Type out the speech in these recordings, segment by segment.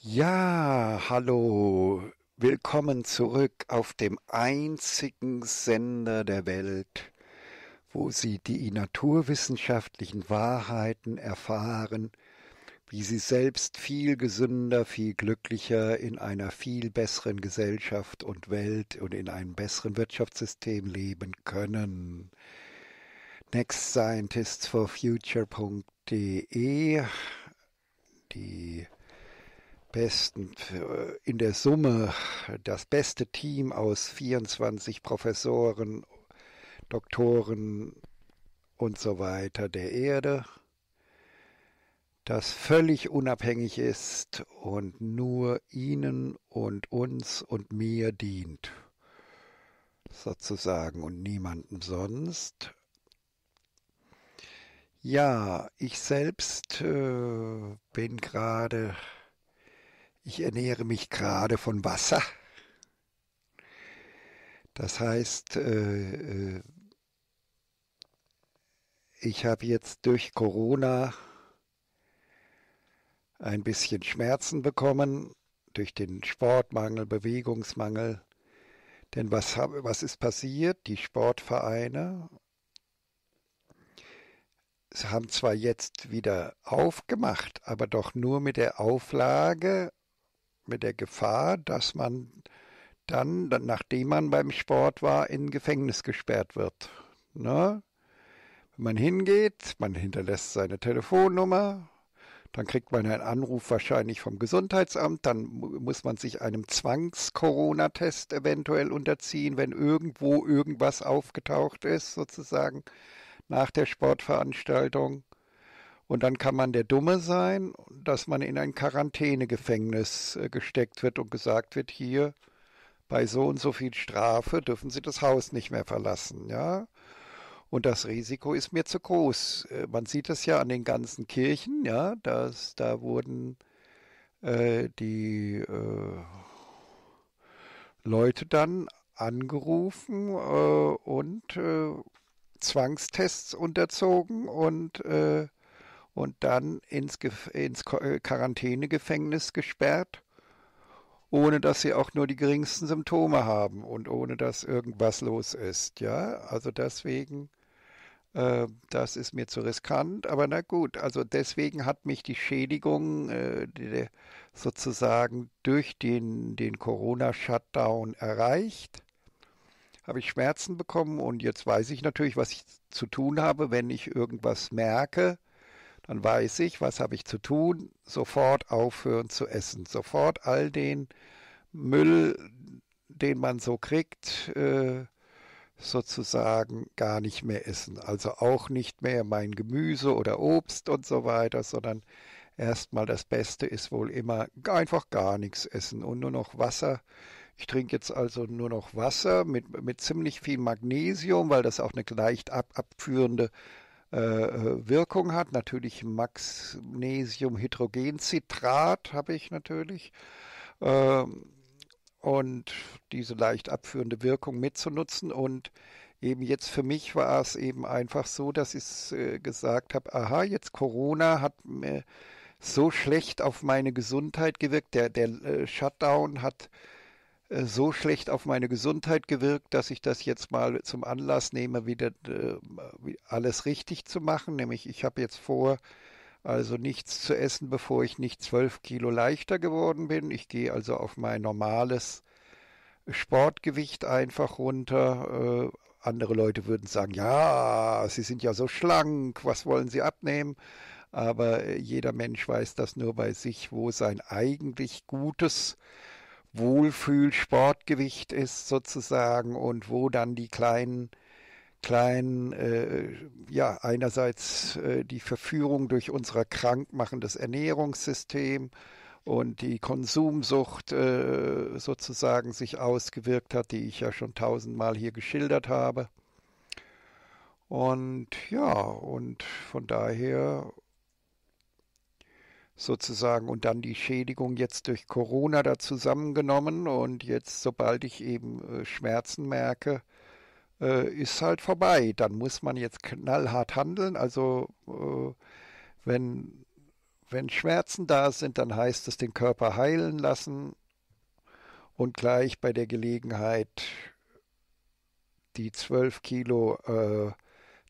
Ja, hallo, willkommen zurück auf dem einzigen Sender der Welt, wo Sie die naturwissenschaftlichen Wahrheiten erfahren, wie Sie selbst viel gesünder, viel glücklicher in einer viel besseren Gesellschaft und Welt und in einem besseren Wirtschaftssystem leben können. Next Scientists for Future.de die besten, äh, in der Summe das beste Team aus 24 Professoren, Doktoren und so weiter der Erde, das völlig unabhängig ist und nur ihnen und uns und mir dient, sozusagen, und niemandem sonst. Ja, ich selbst äh, bin gerade ich ernähre mich gerade von Wasser. Das heißt, äh, äh, ich habe jetzt durch Corona ein bisschen Schmerzen bekommen, durch den Sportmangel, Bewegungsmangel. Denn was, was ist passiert? Die Sportvereine haben zwar jetzt wieder aufgemacht, aber doch nur mit der Auflage, mit der Gefahr, dass man dann, nachdem man beim Sport war, in Gefängnis gesperrt wird. Ne? Wenn man hingeht, man hinterlässt seine Telefonnummer, dann kriegt man einen Anruf wahrscheinlich vom Gesundheitsamt, dann muss man sich einem Zwangs-Corona-Test eventuell unterziehen, wenn irgendwo irgendwas aufgetaucht ist, sozusagen nach der Sportveranstaltung. Und dann kann man der Dumme sein, dass man in ein Quarantänegefängnis äh, gesteckt wird und gesagt wird, hier bei so und so viel Strafe dürfen Sie das Haus nicht mehr verlassen, ja? Und das Risiko ist mir zu groß. Äh, man sieht es ja an den ganzen Kirchen, ja, dass da wurden äh, die äh, Leute dann angerufen äh, und äh, Zwangstests unterzogen und und dann ins, ins äh, Quarantänegefängnis gesperrt, ohne dass sie auch nur die geringsten Symptome haben und ohne dass irgendwas los ist. Ja, also deswegen, äh, das ist mir zu riskant, aber na gut, also deswegen hat mich die Schädigung äh, die, sozusagen durch den, den Corona-Shutdown erreicht habe ich Schmerzen bekommen und jetzt weiß ich natürlich, was ich zu tun habe, wenn ich irgendwas merke dann weiß ich, was habe ich zu tun, sofort aufhören zu essen, sofort all den Müll, den man so kriegt, äh, sozusagen gar nicht mehr essen. Also auch nicht mehr mein Gemüse oder Obst und so weiter, sondern erstmal das Beste ist wohl immer einfach gar nichts essen und nur noch Wasser. Ich trinke jetzt also nur noch Wasser mit, mit ziemlich viel Magnesium, weil das auch eine leicht ab, abführende äh, äh, Wirkung hat. Natürlich Magnesiumhydrogencitrat habe ich natürlich. Ähm, und diese leicht abführende Wirkung mitzunutzen. Und eben jetzt für mich war es eben einfach so, dass ich äh, gesagt habe, aha, jetzt Corona hat mir so schlecht auf meine Gesundheit gewirkt. Der, der Shutdown hat äh, so schlecht auf meine Gesundheit gewirkt, dass ich das jetzt mal zum Anlass nehme, wieder äh, alles richtig zu machen. Nämlich, ich habe jetzt vor, also nichts zu essen, bevor ich nicht zwölf Kilo leichter geworden bin. Ich gehe also auf mein normales Sportgewicht einfach runter. Äh, andere Leute würden sagen, ja, Sie sind ja so schlank, was wollen Sie abnehmen? Aber jeder Mensch weiß das nur bei sich, wo sein eigentlich gutes äh, Wohlfühl-Sportgewicht ist sozusagen und wo dann die kleinen kleinen, äh, ja, einerseits äh, die Verführung durch unser krankmachendes Ernährungssystem und die Konsumsucht äh, sozusagen sich ausgewirkt hat, die ich ja schon tausendmal hier geschildert habe. Und ja, und von daher sozusagen und dann die Schädigung jetzt durch Corona da zusammengenommen und jetzt, sobald ich eben äh, Schmerzen merke, äh, ist halt vorbei. Dann muss man jetzt knallhart handeln. Also äh, wenn, wenn Schmerzen da sind, dann heißt es den Körper heilen lassen und gleich bei der Gelegenheit die zwölf Kilo äh,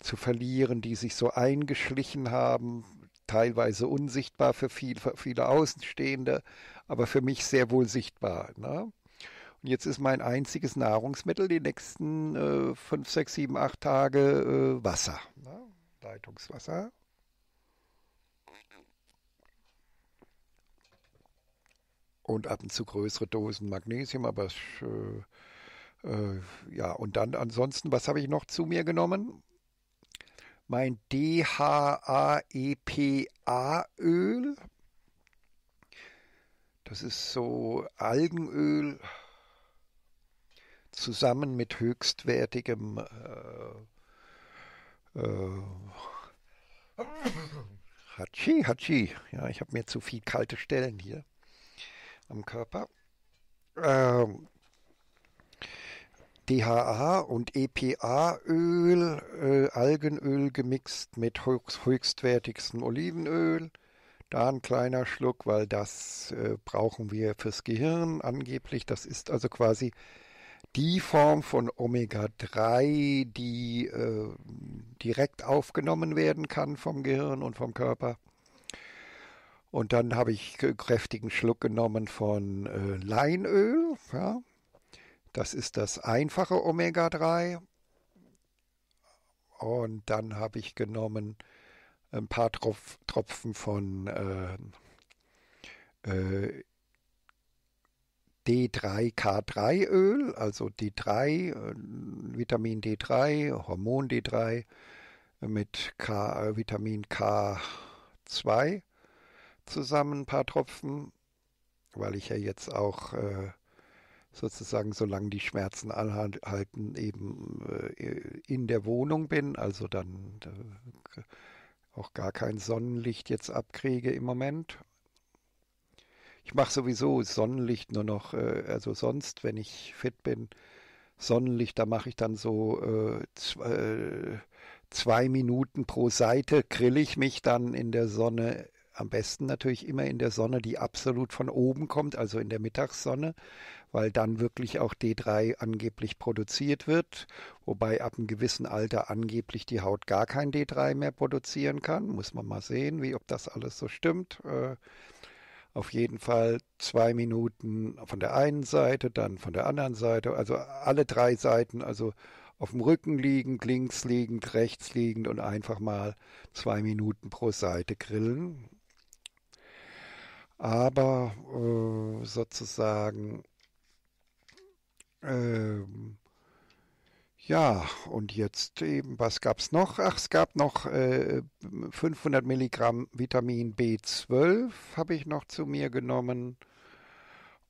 zu verlieren, die sich so eingeschlichen haben teilweise unsichtbar für viel, für viele Außenstehende, aber für mich sehr wohl sichtbar. Ne? Und jetzt ist mein einziges Nahrungsmittel die nächsten äh, fünf, sechs, sieben, acht Tage äh, Wasser, ne? Leitungswasser. Und ab und zu größere Dosen Magnesium, aber äh, äh ja, und dann ansonsten, was habe ich noch zu mir genommen? mein DHAEPA-Öl. Das ist so Algenöl zusammen mit höchstwertigem äh, äh, Hatschi, Hatschi. Ja, ich habe mir zu viel kalte Stellen hier am Körper. Ähm, DHA und EPA-Öl, äh, Algenöl gemixt mit höchst, höchstwertigstem Olivenöl. Da ein kleiner Schluck, weil das äh, brauchen wir fürs Gehirn angeblich. Das ist also quasi die Form von Omega-3, die äh, direkt aufgenommen werden kann vom Gehirn und vom Körper. Und dann habe ich kräftigen Schluck genommen von äh, Leinöl. Ja. Das ist das einfache Omega-3. Und dann habe ich genommen ein paar Tropf, Tropfen von äh, äh, D3K3-Öl, also D3, äh, Vitamin D3, Hormon D3 mit K, äh, Vitamin K2 zusammen, ein paar Tropfen, weil ich ja jetzt auch äh, sozusagen, solange die Schmerzen anhalten, eben äh, in der Wohnung bin, also dann äh, auch gar kein Sonnenlicht jetzt abkriege im Moment. Ich mache sowieso Sonnenlicht nur noch, äh, also sonst, wenn ich fit bin, Sonnenlicht, da mache ich dann so äh, zwei, äh, zwei Minuten pro Seite, grill ich mich dann in der Sonne am besten natürlich immer in der Sonne, die absolut von oben kommt, also in der Mittagssonne, weil dann wirklich auch D3 angeblich produziert wird, wobei ab einem gewissen Alter angeblich die Haut gar kein D3 mehr produzieren kann. Muss man mal sehen, wie ob das alles so stimmt. Äh, auf jeden Fall zwei Minuten von der einen Seite, dann von der anderen Seite, also alle drei Seiten, also auf dem Rücken liegend, links liegend, rechts liegend und einfach mal zwei Minuten pro Seite grillen aber äh, sozusagen ähm, ja, und jetzt eben, was gab es noch? Ach, es gab noch äh, 500 Milligramm Vitamin B12 habe ich noch zu mir genommen.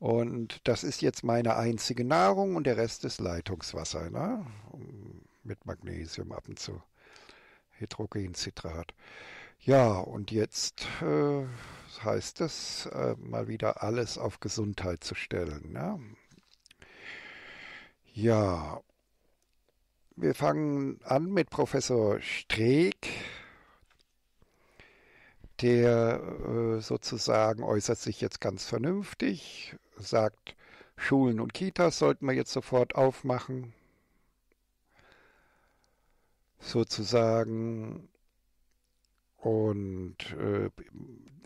Und das ist jetzt meine einzige Nahrung und der Rest ist Leitungswasser, ne? mit Magnesium ab und zu, Hydrogencitrat. Ja, und jetzt äh, heißt es, äh, mal wieder alles auf Gesundheit zu stellen. Ne? Ja, wir fangen an mit Professor Streeck, der äh, sozusagen äußert sich jetzt ganz vernünftig, sagt, Schulen und Kitas sollten wir jetzt sofort aufmachen. Sozusagen und äh,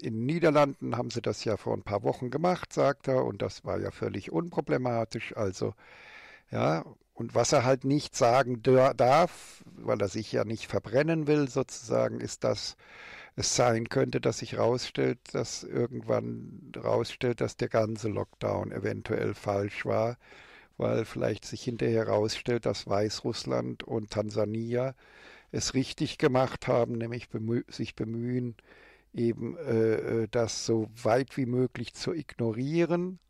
in Niederlanden haben sie das ja vor ein paar Wochen gemacht, sagt er, und das war ja völlig unproblematisch. Also, ja, und was er halt nicht sagen darf, weil er sich ja nicht verbrennen will, sozusagen, ist, dass es sein könnte, dass sich rausstellt, dass irgendwann rausstellt, dass der ganze Lockdown eventuell falsch war, weil vielleicht sich hinterher rausstellt, dass Weißrussland und Tansania es richtig gemacht haben, nämlich bemüh sich bemühen, eben äh, äh, das so weit wie möglich zu ignorieren,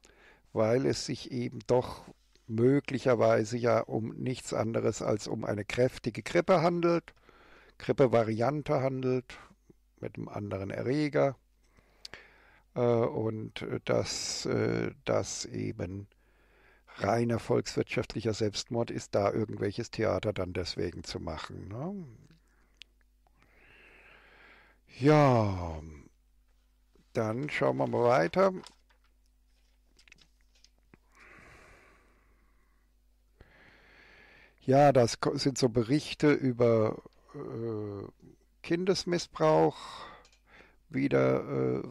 weil es sich eben doch möglicherweise ja um nichts anderes als um eine kräftige Grippe handelt, Grippevariante handelt mit einem anderen Erreger äh, und äh, dass äh, das eben reiner volkswirtschaftlicher Selbstmord ist, da irgendwelches Theater dann deswegen zu machen. Ne? Ja, dann schauen wir mal weiter. Ja, das sind so Berichte über äh, Kindesmissbrauch wieder äh,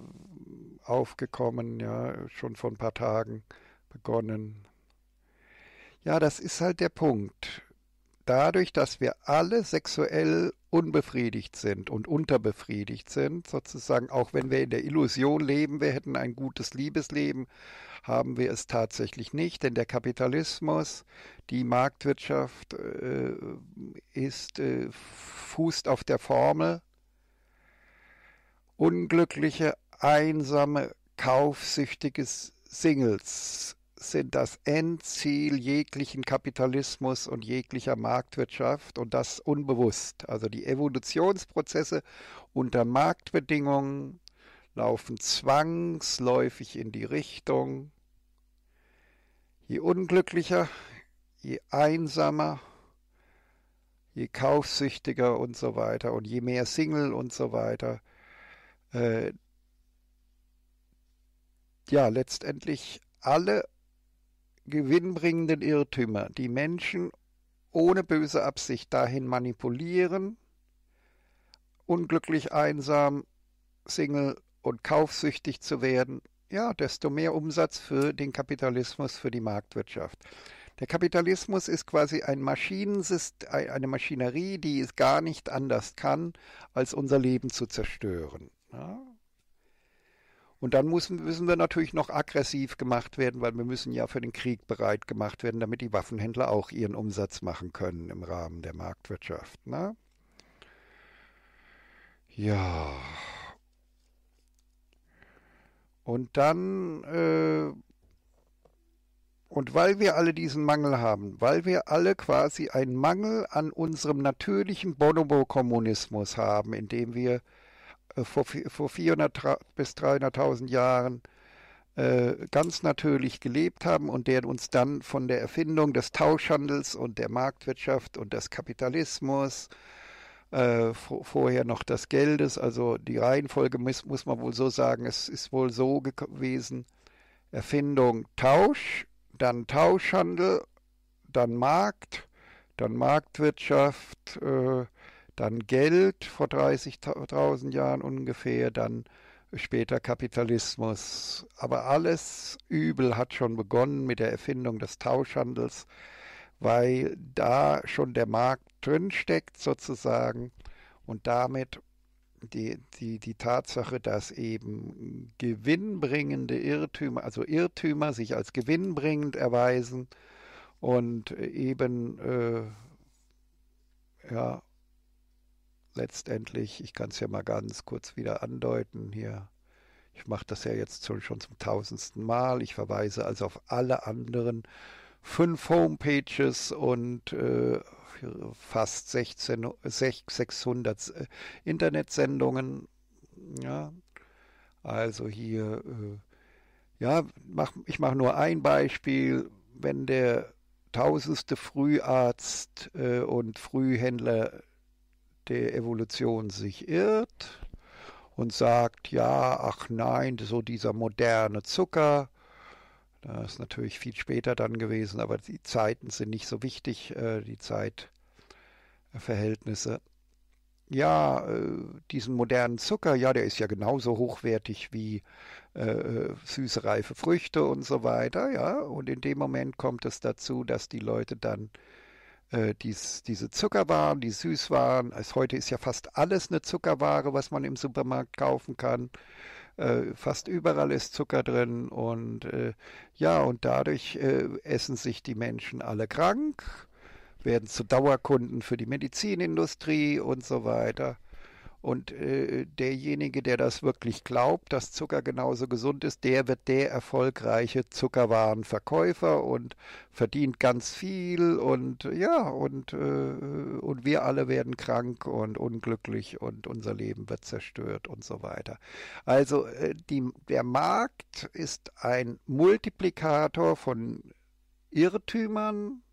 aufgekommen, ja, schon vor ein paar Tagen begonnen. Ja, das ist halt der Punkt. Dadurch, dass wir alle sexuell unbefriedigt sind und unterbefriedigt sind, sozusagen, auch wenn wir in der Illusion leben, wir hätten ein gutes Liebesleben, haben wir es tatsächlich nicht, denn der Kapitalismus, die Marktwirtschaft äh, ist, äh, fußt auf der Formel, unglückliche, einsame, kaufsüchtige Singles sind das Endziel jeglichen Kapitalismus und jeglicher Marktwirtschaft und das unbewusst. Also die Evolutionsprozesse unter Marktbedingungen laufen zwangsläufig in die Richtung, je unglücklicher, je einsamer, je kaufsüchtiger und so weiter und je mehr Single und so weiter, äh, ja, letztendlich alle gewinnbringenden Irrtümer, die Menschen ohne böse Absicht dahin manipulieren, unglücklich einsam, Single und kaufsüchtig zu werden, ja, desto mehr Umsatz für den Kapitalismus, für die Marktwirtschaft. Der Kapitalismus ist quasi ein Maschinensystem, eine Maschinerie, die es gar nicht anders kann, als unser Leben zu zerstören. Ja? Und dann müssen, müssen wir natürlich noch aggressiv gemacht werden, weil wir müssen ja für den Krieg bereit gemacht werden, damit die Waffenhändler auch ihren Umsatz machen können im Rahmen der Marktwirtschaft. Ne? Ja. Und dann, äh, und weil wir alle diesen Mangel haben, weil wir alle quasi einen Mangel an unserem natürlichen Bonobo-Kommunismus haben, indem wir äh, vor, vor 400 bis 300.000 Jahren äh, ganz natürlich gelebt haben und der uns dann von der Erfindung des Tauschhandels und der Marktwirtschaft und des Kapitalismus äh, vorher noch des Geldes, also die Reihenfolge muss, muss man wohl so sagen, es ist wohl so gewesen, Erfindung Tausch, dann Tauschhandel, dann Markt, dann Marktwirtschaft, äh, dann Geld vor 30.000 Jahren ungefähr, dann später Kapitalismus. Aber alles Übel hat schon begonnen mit der Erfindung des Tauschhandels, weil da schon der Markt drin steckt sozusagen und damit die, die, die Tatsache, dass eben gewinnbringende Irrtümer, also Irrtümer sich als gewinnbringend erweisen und eben äh, ja, letztendlich, ich kann es ja mal ganz kurz wieder andeuten hier. Ich mache das ja jetzt schon, zum tausendsten Mal. Ich verweise also auf alle anderen fünf Homepages und äh, fast 16, 600 äh, Internetsendungen. Ja, also hier, äh, ja, mach, ich mache nur ein Beispiel. Wenn der tausendste Früharzt äh, und Frühhändler der Evolution sich irrt und sagt, ja, ach nein, so dieser moderne Zucker, das ist natürlich viel später dann gewesen, aber die Zeiten sind nicht so wichtig, äh, die Zeitverhältnisse. Ja, äh, diesen modernen Zucker, ja, der ist ja genauso hochwertig wie äh, süße reife Früchte und so weiter, ja. Und in dem Moment kommt es dazu, dass die Leute dann äh, dies, diese Zuckerwaren, die Süßwaren. Also heute ist ja fast alles eine Zuckerware, was man im Supermarkt kaufen kann. Äh, fast überall ist Zucker drin und äh, ja, und dadurch äh, essen sich die Menschen alle krank, werden zu Dauerkunden für die Medizinindustrie und so weiter. Und äh, derjenige, der das wirklich glaubt, dass Zucker genauso gesund ist, der wird der erfolgreiche Zuckerwarenverkäufer und verdient ganz viel und ja, und, äh, und wir alle werden krank und unglücklich und unser Leben wird zerstört und so weiter. Also äh, die, der Markt ist ein Multiplikator von Irrtümern,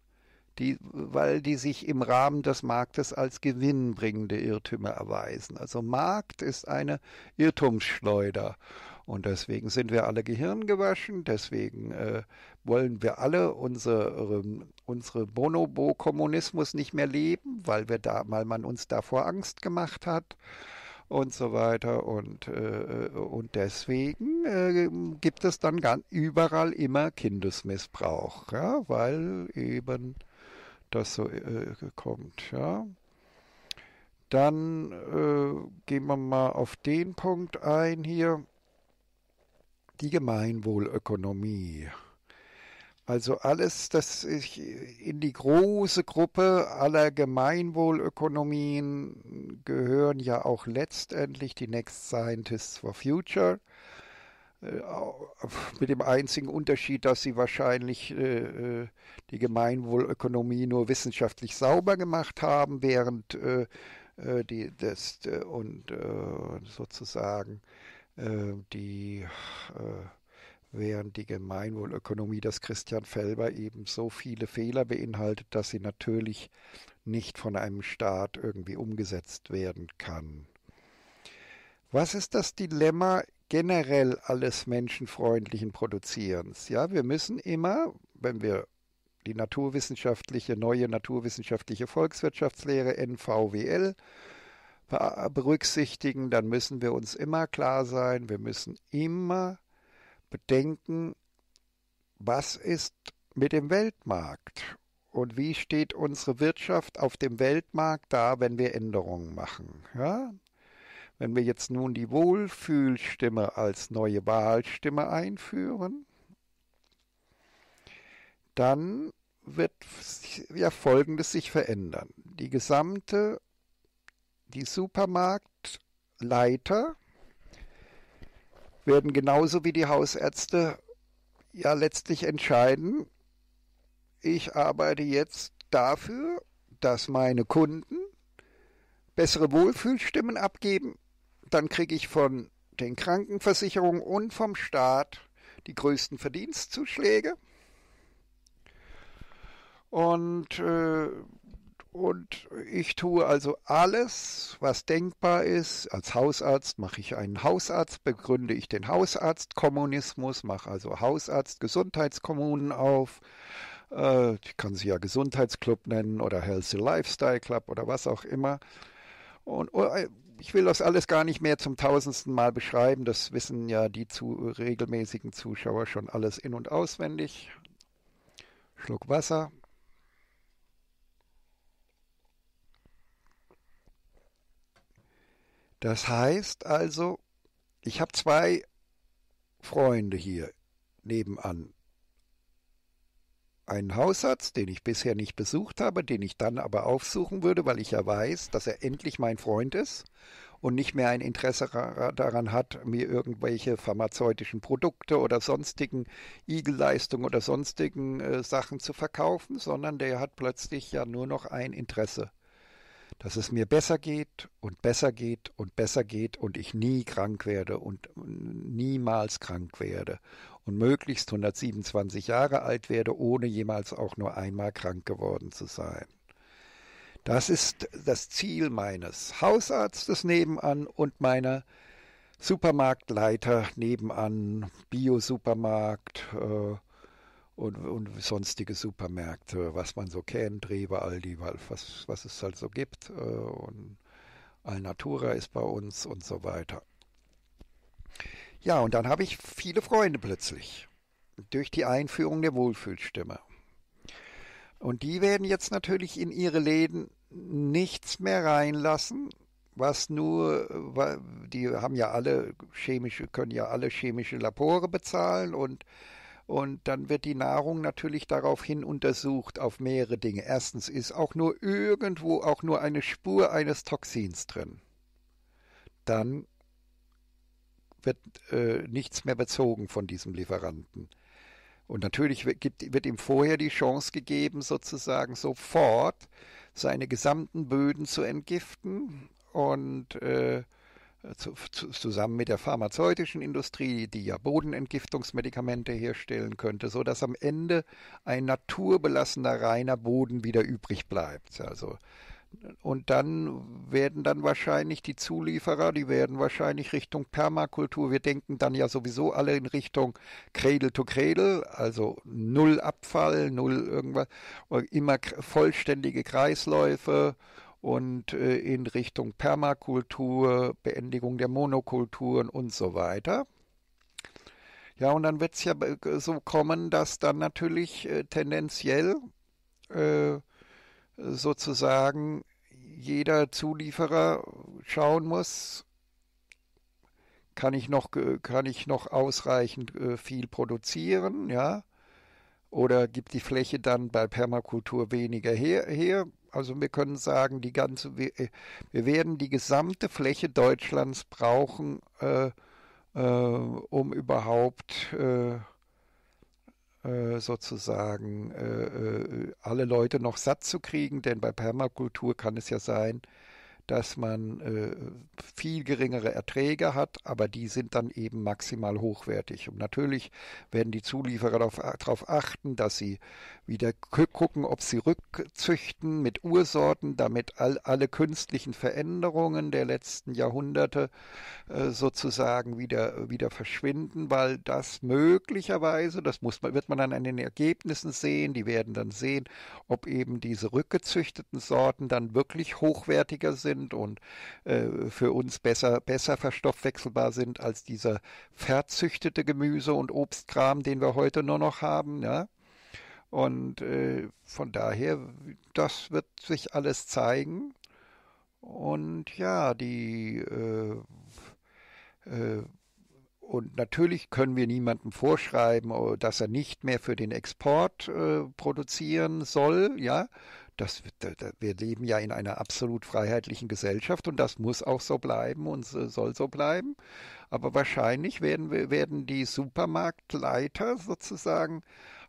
die, weil die sich im Rahmen des Marktes als gewinnbringende Irrtümer erweisen. Also Markt ist eine Irrtumsschleuder. Und deswegen sind wir alle gehirngewaschen, deswegen äh, wollen wir alle unsere, unsere Bonobo-Kommunismus nicht mehr leben, weil wir da, weil man uns davor Angst gemacht hat und so weiter. Und, äh, äh und deswegen äh, gibt es dann überall immer Kindesmissbrauch, ja, weil eben das so äh, kommt. Ja. Dann äh, gehen wir mal auf den Punkt ein hier. Die Gemeinwohlökonomie. Also alles, das in die große Gruppe aller Gemeinwohlökonomien gehören ja auch letztendlich die Next Scientists for Future. Äh, mit dem einzigen Unterschied, dass sie wahrscheinlich äh, äh, die Gemeinwohlökonomie nur wissenschaftlich sauber gemacht haben, während äh, äh die das und äh, sozusagen die während die Gemeinwohlökonomie, dass Christian Felber eben so viele Fehler beinhaltet, dass sie natürlich nicht von einem Staat irgendwie umgesetzt werden kann. Was ist das Dilemma generell alles menschenfreundlichen Produzierens. Ja, wir müssen immer, wenn wir die naturwissenschaftliche, neue naturwissenschaftliche Volkswirtschaftslehre NVWL berücksichtigen, dann müssen wir uns immer klar sein, wir müssen immer bedenken, was ist mit dem Weltmarkt und wie steht unsere Wirtschaft auf dem Weltmarkt da, wenn wir Änderungen machen. Ja? Wenn wir jetzt nun die Wohlfühlstimme als neue Wahlstimme einführen, dann wird ja Folgendes sich verändern. Die gesamte, die Supermarktleiter werden genauso wie die Hausärzte ja letztlich entscheiden, ich arbeite jetzt dafür, dass meine Kunden bessere Wohlfühlstimmen abgeben dann kriege ich von den Krankenversicherungen und vom Staat die größten Verdienstzuschläge. Und, äh, und ich tue also alles, was denkbar ist. Als Hausarzt mache ich einen Hausarzt, begründe ich den Hausarztkommunismus, mache also Hausarzt-Gesundheitskommunen auf. ich äh, kann sie ja Gesundheitsclub nennen oder Healthy Lifestyle Club oder was auch immer. Und äh, ich will das alles gar nicht mehr zum tausendsten Mal beschreiben. Das wissen ja die zu, regelmäßigen Zuschauer schon alles in- und auswendig. Schluck Wasser. Das heißt also, ich habe zwei Freunde hier nebenan einen Hausarzt, den ich bisher nicht besucht habe, den ich dann aber aufsuchen würde, weil ich ja weiß, dass er endlich mein Freund ist und nicht mehr ein Interesse daran hat, mir irgendwelche pharmazeutischen Produkte oder sonstigen Igelleistungen oder sonstigen äh, Sachen zu verkaufen, sondern der hat plötzlich ja nur noch ein Interesse, dass es mir besser geht und besser geht und besser geht und ich nie krank werde und niemals krank werde und möglichst 127 Jahre alt werde, ohne jemals auch nur einmal krank geworden zu sein. Das ist das Ziel meines Hausarztes nebenan und meiner Supermarktleiter nebenan, Bio-Supermarkt äh, und, und, sonstige Supermärkte, was man so kennt, Rewe, Aldi, was, was es halt so gibt. Äh, und Alnatura ist bei uns und so weiter. Ja, und dann habe ich viele Freunde plötzlich durch die Einführung der Wohlfühlstimme. Und die werden jetzt natürlich in ihre Läden nichts mehr reinlassen, was nur, die haben ja alle chemische, können ja alle chemische Labore bezahlen und, und dann wird die Nahrung natürlich daraufhin untersucht auf mehrere Dinge. Erstens ist auch nur irgendwo auch nur eine Spur eines Toxins drin. Dann wird äh, nichts mehr bezogen von diesem Lieferanten. Und natürlich wird, gibt, wird ihm vorher die Chance gegeben, sozusagen sofort seine gesamten Böden zu entgiften und äh, zu, zu, zusammen mit der pharmazeutischen Industrie, die ja Bodenentgiftungsmedikamente herstellen könnte, so dass am Ende ein naturbelassener reiner Boden wieder übrig bleibt. Also und dann werden dann wahrscheinlich die Zulieferer, die werden wahrscheinlich Richtung Permakultur. Wir denken dann ja sowieso alle in Richtung Cradle to Cradle, also null Abfall, null irgendwas, immer vollständige Kreisläufe und äh, in Richtung Permakultur, Beendigung der Monokulturen und so weiter. Ja, und dann wird es ja so kommen, dass dann natürlich äh, tendenziell äh, sozusagen jeder Zulieferer schauen muss, kann ich noch, kann ich noch ausreichend äh, viel produzieren, ja? Oder gibt die Fläche dann bei Permakultur weniger her? her? Also wir können sagen, die ganze, wir äh, werden die gesamte Fläche Deutschlands brauchen, äh, äh, um überhaupt äh, äh, sozusagen äh, äh, alle Leute noch satt zu kriegen, denn bei Permakultur kann es ja sein, dass man äh, viel geringere Erträge hat, aber die sind dann eben maximal hochwertig. Und natürlich werden die Zulieferer darauf achten, dass sie wieder gucken, ob sie rückzüchten mit Ursorten, damit all, alle künstlichen Veränderungen der letzten Jahrhunderte äh, sozusagen wieder, wieder verschwinden, weil das möglicherweise, das muss man, wird man dann an den Ergebnissen sehen, die werden dann sehen, ob eben diese rückgezüchteten Sorten dann wirklich hochwertiger sind und äh, für uns besser, besser verstoffwechselbar sind als dieser verzüchtete Gemüse und Obstkram, den wir heute nur noch haben, ja. Und äh, von daher, das wird sich alles zeigen. Und ja, die äh, äh, und natürlich können wir niemandem vorschreiben, oh, dass er nicht mehr für den Export äh, produzieren soll. Ja, das, wir leben ja in einer absolut freiheitlichen Gesellschaft und das muss auch so bleiben und soll so bleiben. Aber wahrscheinlich werden, wir, werden die Supermarktleiter sozusagen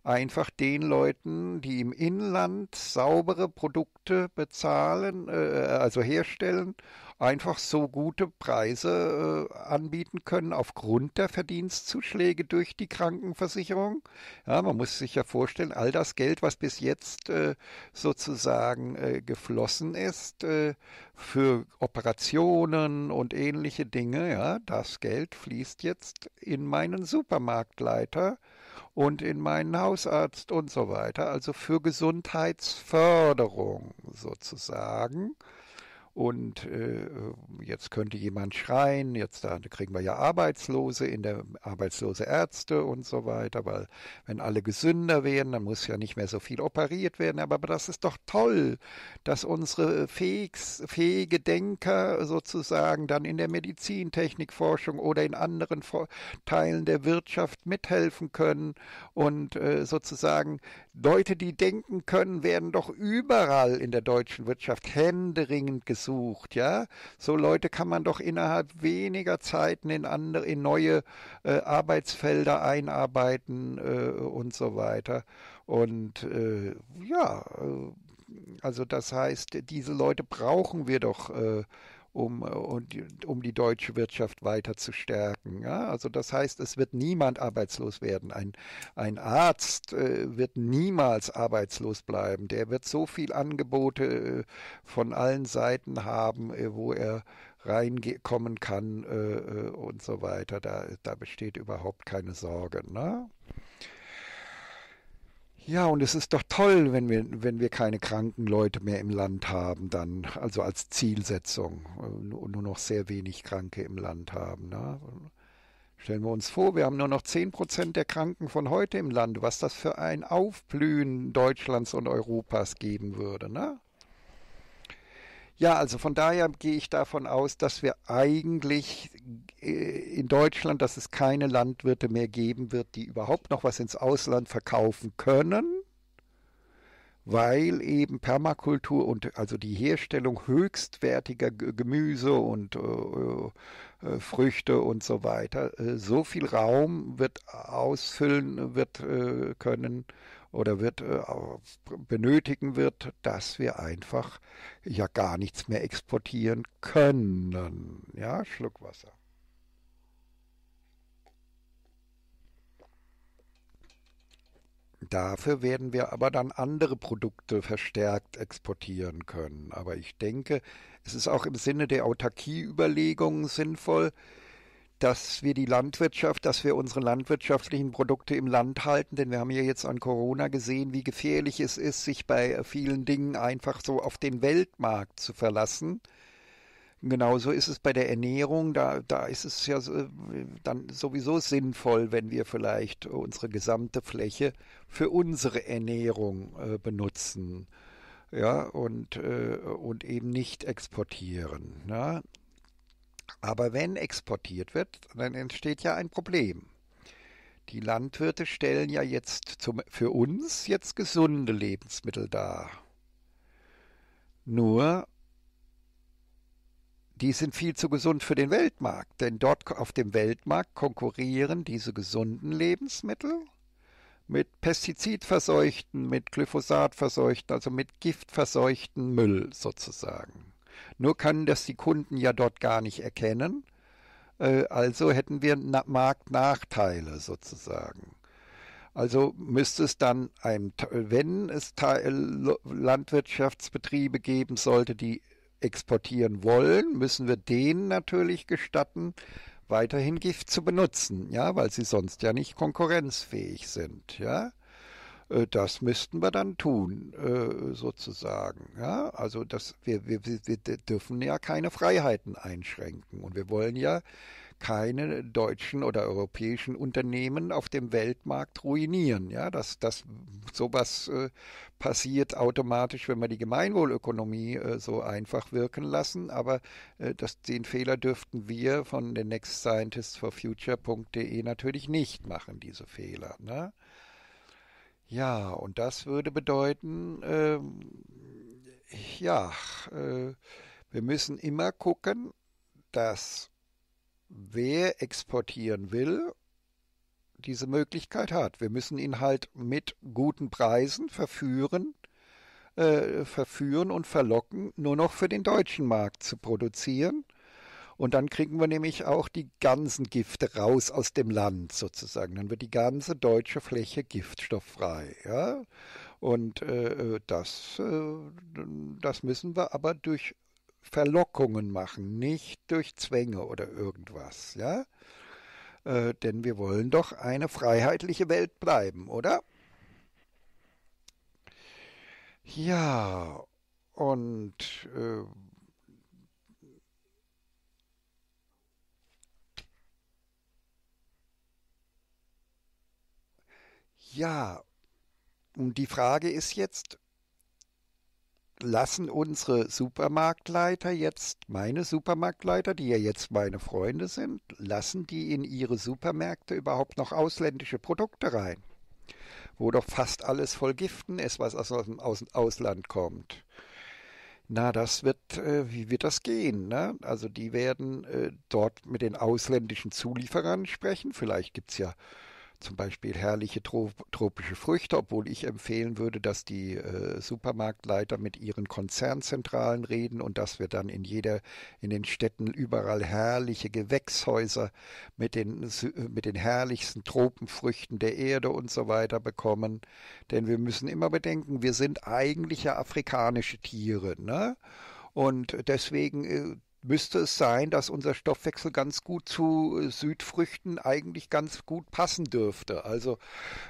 einfach den Leuten, die im Inland saubere Produkte bezahlen, äh, äh, also herstellen, einfach so gute Preise äh, anbieten können aufgrund der Verdienstzuschläge durch die Krankenversicherung. Ja, man muss sich ja vorstellen, all das Geld, was bis jetzt äh, sozusagen äh, geflossen ist äh, für Operationen und ähnliche Dinge, ja, das Geld fließt jetzt in meinen Supermarktleiter und in meinen Hausarzt und so weiter, also für Gesundheitsförderung sozusagen. Und äh, jetzt könnte jemand schreien, jetzt da kriegen wir ja Arbeitslose in der Arbeitslose Ärzte und so weiter, weil wenn alle gesünder werden, dann muss ja nicht mehr so viel operiert werden. Aber, aber das ist doch toll, dass unsere fähigs, fähige Denker sozusagen dann in der Medizintechnikforschung oder in anderen For Teilen der Wirtschaft mithelfen können und äh, sozusagen Leute, die denken können, werden doch überall in der deutschen Wirtschaft händeringend gesund sucht, ja, so Leute kann man doch innerhalb weniger Zeiten in andere, in neue äh, Arbeitsfelder einarbeiten äh, und so weiter. Und äh, ja, äh, also das heißt, diese Leute brauchen wir doch äh, um, äh, um die deutsche Wirtschaft weiter zu stärken. Ja, also das heißt, es wird niemand arbeitslos werden. Ein, ein Arzt äh, wird niemals arbeitslos bleiben. Der wird so viel Angebote äh, von allen Seiten haben, äh, wo er reinkommen kann äh, äh, und so weiter. Da, da besteht überhaupt keine Sorge. Ne? Ja, und es ist doch toll, wenn wir, wenn wir keine kranken Leute mehr im Land haben, dann, also als Zielsetzung, äh, und nur noch sehr wenig Kranke im Land haben. Ne? Stellen wir uns vor, wir haben nur noch 10% der Kranken von heute im Land, was das für ein Aufblühen Deutschlands und Europas geben würde. Ne? Ja, also von daher gehe ich davon aus, dass wir eigentlich äh, in Deutschland, dass es keine Landwirte mehr geben wird, die überhaupt noch was ins Ausland verkaufen können, weil eben Permakultur und also die Herstellung höchstwertiger Gemüse und äh, äh, Früchte und so weiter äh, so viel Raum wird ausfüllen wird äh, können oder wird äh, benötigen wird, dass wir einfach ja gar nichts mehr exportieren können. Ja, Schluck Wasser. Dafür werden wir aber dann andere Produkte verstärkt exportieren können. Aber ich denke, es ist auch im Sinne der Autarkieüberlegungen sinnvoll, dass wir die Landwirtschaft, dass wir unsere landwirtschaftlichen Produkte im Land halten, denn wir haben ja jetzt an Corona gesehen, wie gefährlich es ist, sich bei vielen Dingen einfach so auf den Weltmarkt zu verlassen. Genauso ist es bei der Ernährung, da, da ist es ja dann sowieso sinnvoll, wenn wir vielleicht unsere gesamte Fläche für unsere Ernährung äh, benutzen ja, und, äh, und eben nicht exportieren. Ne? Aber wenn exportiert wird, dann entsteht ja ein Problem. Die Landwirte stellen ja jetzt zum, für uns jetzt gesunde Lebensmittel dar. Nur, die sind viel zu gesund für den Weltmarkt, denn dort auf dem Weltmarkt konkurrieren diese gesunden Lebensmittel mit pestizidverseuchten, mit glyphosatverseuchten, also mit giftverseuchten Müll sozusagen. Nur können das die Kunden ja dort gar nicht erkennen. Äh, also hätten wir Marktnachteile sozusagen. Also müsste es dann einem, wenn es Landwirtschaftsbetriebe geben sollte, die exportieren wollen, müssen wir denen natürlich gestatten, weiterhin Gift zu benutzen, ja, weil sie sonst ja nicht konkurrenzfähig sind, ja. Äh, das müssten wir dann tun, äh, sozusagen. Ja, also das, wir, wir, wir dürfen ja keine Freiheiten einschränken und wir wollen ja keine deutschen oder europäischen Unternehmen auf dem Weltmarkt ruinieren. Ja, dass das sowas äh, passiert automatisch, wenn wir die Gemeinwohlökonomie so einfach wirken lassen. Aber das, den Fehler dürften wir von den Next Scientists for Future.de natürlich nicht machen, diese Fehler. Ne? Ja, und das würde bedeuten, ähm, ja, äh, wir müssen immer gucken, dass wer exportieren will, diese Möglichkeit hat. Wir müssen ihn halt mit guten Preisen verführen, äh, verführen und verlocken, nur noch für den deutschen Markt zu produzieren und dann kriegen wir nämlich auch die ganzen Gifte raus aus dem Land sozusagen. Dann wird die ganze deutsche Fläche giftstofffrei. Ja? Und äh, äh, das, äh, das müssen wir aber durch Verlockungen machen, nicht durch Zwänge oder irgendwas. Ja? Äh, denn wir wollen doch eine freiheitliche Welt bleiben, oder? Ja, und äh, Ja, und die Frage ist jetzt, lassen unsere Supermarktleiter jetzt, meine Supermarktleiter, die ja jetzt meine Freunde sind, lassen die in ihre Supermärkte überhaupt noch ausländische Produkte rein? Wo doch fast alles voll Giften ist, was aus dem Ausland kommt. Na, das wird, äh, wie wird das gehen? Ne? Also die werden äh, dort mit den ausländischen Zulieferern sprechen. Vielleicht gibt es ja zum Beispiel herrliche tropische Früchte, obwohl ich empfehlen würde, dass die äh, Supermarktleiter mit ihren Konzernzentralen reden und dass wir dann in jeder, in den Städten überall herrliche Gewächshäuser mit den, äh, mit den herrlichsten Tropenfrüchten der Erde und so weiter bekommen. Denn wir müssen immer bedenken, wir sind eigentlich ja afrikanische Tiere, ne? Und deswegen äh, müsste es sein, dass unser Stoffwechsel ganz gut zu äh, Südfrüchten eigentlich ganz gut passen dürfte. Also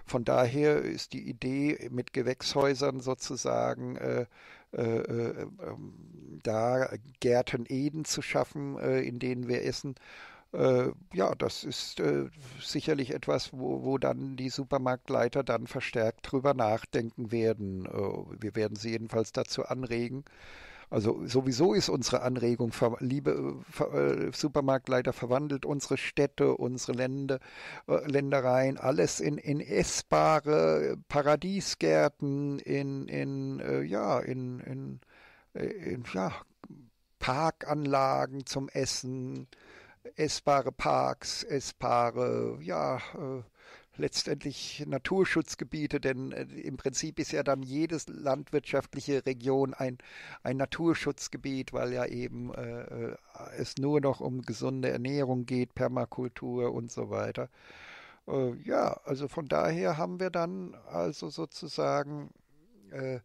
von daher ist die Idee mit Gewächshäusern sozusagen äh, äh, äh, ähm, da Gärten Eden zu schaffen, äh, in denen wir essen. Äh, ja, das ist sicherlich etwas, wo, wo dann die Supermarktleiter dann verstärkt drüber nachdenken werden. wir werden sie jedenfalls dazu anregen, also sowieso ist unsere Anregung, liebe äh, äh, Supermarktleiter, verwandelt unsere Städte, unsere Länder, äh, Ländereien, alles in, in essbare Paradiesgärten, in, in, ja, in, in, in ja, Parkanlagen zum Essen, essbare Parks, essbare, ja, äh, letztendlich Naturschutzgebiete, denn äh, im Prinzip ist ja dann jedes landwirtschaftliche Region ein, ein Naturschutzgebiet, weil ja eben äh, äh, es nur noch um gesunde Ernährung geht, Permakultur und so weiter. Äh, ja, also von daher haben wir dann also sozusagen äh,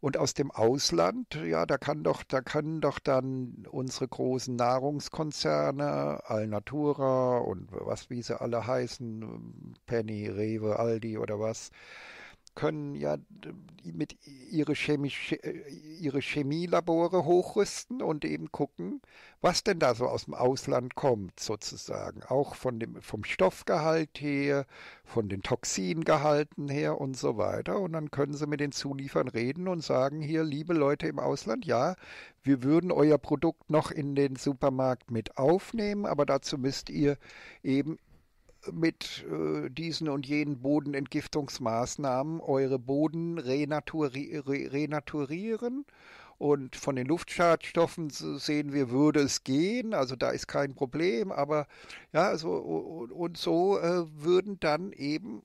und aus dem Ausland, ja, da kann doch, da können doch dann unsere großen Nahrungskonzerne, Alnatura und was wie sie alle heißen, Penny, Rewe, Aldi oder was, können ja mit ihre, Chemie, äh, ihre Chemielabore hochrüsten und eben gucken, was denn da so aus dem Ausland kommt, sozusagen. Auch von dem, vom Stoffgehalt her, von den Toxingehalten her und so weiter. Und dann können sie mit den Zuliefern reden und sagen, hier, liebe Leute im Ausland, ja, wir würden euer Produkt noch in den Supermarkt mit aufnehmen, aber dazu müsst ihr eben mit äh, diesen und jenen Bodenentgiftungsmaßnahmen eure Boden renaturi re renaturieren. Und von den Luftschadstoffen sehen wir, würde es gehen. Also da ist kein Problem. Aber ja, also, und so äh, würden dann eben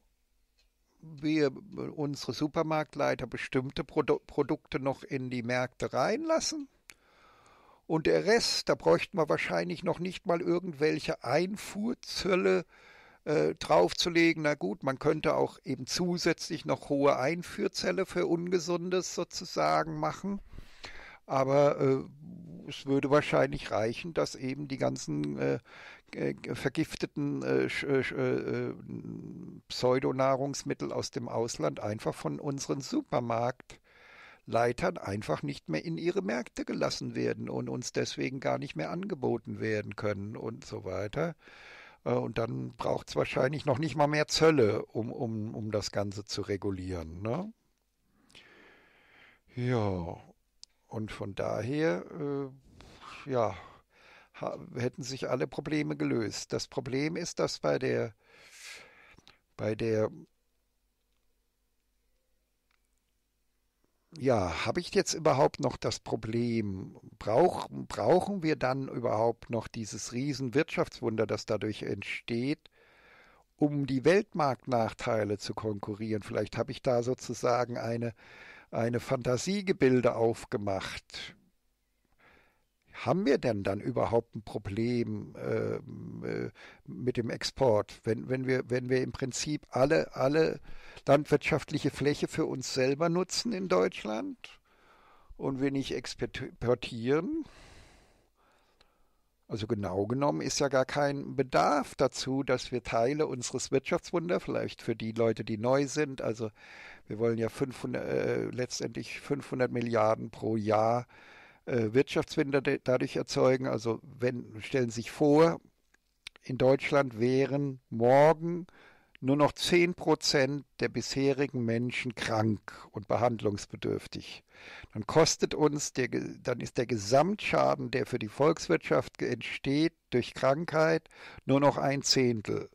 wir unsere Supermarktleiter bestimmte Produ Produkte noch in die Märkte reinlassen. Und der Rest, da bräuchten wir wahrscheinlich noch nicht mal irgendwelche Einfuhrzölle äh, draufzulegen. Na gut, man könnte auch eben zusätzlich noch hohe Einführzelle für Ungesundes sozusagen machen. Aber äh, es würde wahrscheinlich reichen, dass eben die ganzen äh, äh vergifteten äh, äh, äh, Pseudonahrungsmittel aus dem Ausland einfach von unseren Supermarktleitern einfach nicht mehr in ihre Märkte gelassen werden und uns deswegen gar nicht mehr angeboten werden können und so weiter. Äh, und dann braucht es wahrscheinlich noch nicht mal mehr Zölle, um, um, um das Ganze zu regulieren. Ne? Ja, und von daher, äh, ja, hätten sich alle Probleme gelöst. Das Problem ist, dass bei der, bei der ja, habe ich jetzt überhaupt noch das Problem? Brauch, brauchen wir dann überhaupt noch dieses Riesenwirtschaftswunder, das dadurch entsteht, um die Weltmarktnachteile zu konkurrieren? Vielleicht habe ich da sozusagen eine, eine Fantasiegebilde aufgemacht. Haben wir denn dann überhaupt ein Problem ähm, äh, mit dem Export, wenn, wenn, wir, wenn wir im Prinzip alle, alle landwirtschaftliche Fläche für uns selber nutzen in Deutschland und wir nicht exportieren. Also genau genommen ist ja gar kein Bedarf dazu, dass wir Teile unseres Wirtschaftswunder, vielleicht für die Leute, die neu sind, also wir wollen ja 500, äh, letztendlich 500 Milliarden pro Jahr äh, Wirtschaftswunder dadurch erzeugen. Also wenn, stellen Sie sich vor, in Deutschland wären morgen nur noch 10% der bisherigen Menschen krank und behandlungsbedürftig. Dann kostet uns, der, dann ist der Gesamtschaden, der für die Volkswirtschaft entsteht durch Krankheit, nur noch ein Zehntel.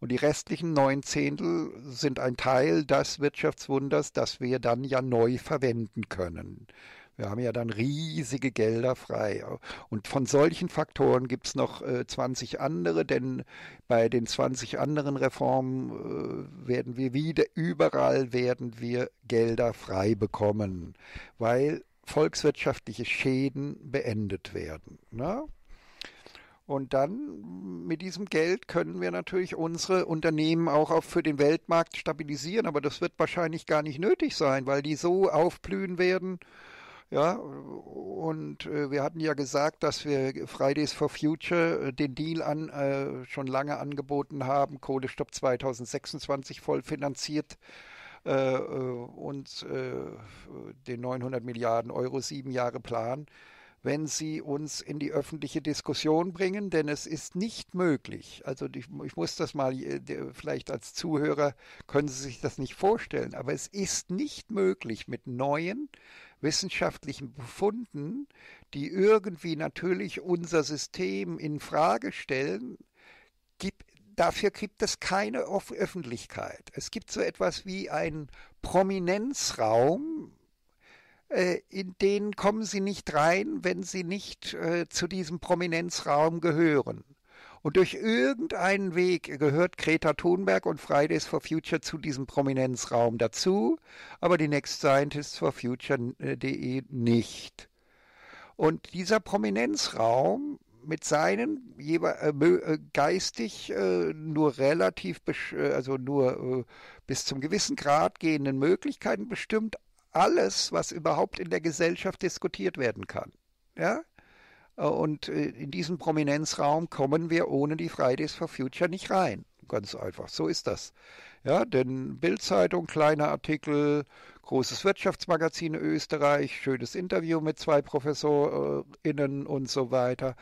Und die restlichen neun Zehntel sind ein Teil des Wirtschaftswunders, das wir dann ja neu verwenden können. Wir haben ja dann riesige Gelder frei. Und von solchen Faktoren gibt es noch äh, 20 andere, denn bei den 20 anderen Reformen äh, werden wir wieder, überall werden wir Gelder frei bekommen, weil volkswirtschaftliche Schäden beendet werden. Ne? Und dann mit diesem Geld können wir natürlich unsere Unternehmen auch, auch für den Weltmarkt stabilisieren. Aber das wird wahrscheinlich gar nicht nötig sein, weil die so aufblühen werden, ja, und äh, wir hatten ja gesagt, dass wir Fridays for Future äh, den Deal an, äh, schon lange angeboten haben, Kohlestopp 2026 voll finanziert äh, äh, und äh, den 900 Milliarden Euro sieben Jahre Plan wenn sie uns in die öffentliche Diskussion bringen, denn es ist nicht möglich. Also ich, ich, muss das mal, vielleicht als Zuhörer können Sie sich das nicht vorstellen, aber es ist nicht möglich, mit neuen wissenschaftlichen Befunden, die irgendwie natürlich unser System in Frage stellen, gibt, dafür gibt es keine Öffentlichkeit. Es gibt so etwas wie einen Prominenzraum, äh, in den kommen sie nicht rein, wenn sie nicht äh, zu diesem Prominenzraum gehören. Und durch irgendeinen Weg gehört Greta Thunberg und Fridays for Future zu diesem Prominenzraum dazu, aber die Next Scientists for Future.de äh, nicht. Und dieser Prominenzraum mit seinen äh, äh, geistig nur relativ, also nur bis zum gewissen Grad gehenden Möglichkeiten bestimmt alles, was überhaupt in der Gesellschaft diskutiert werden kann. Ja? Äh, und äh, in diesen Prominenzraum kommen wir ohne die Fridays for Future nicht rein. Ganz einfach, so ist das. Ja, denn Bildzeitung, kleiner Artikel, großes Wirtschaftsmagazin Österreich, schönes Interview mit zwei ProfessorInnen und so weiter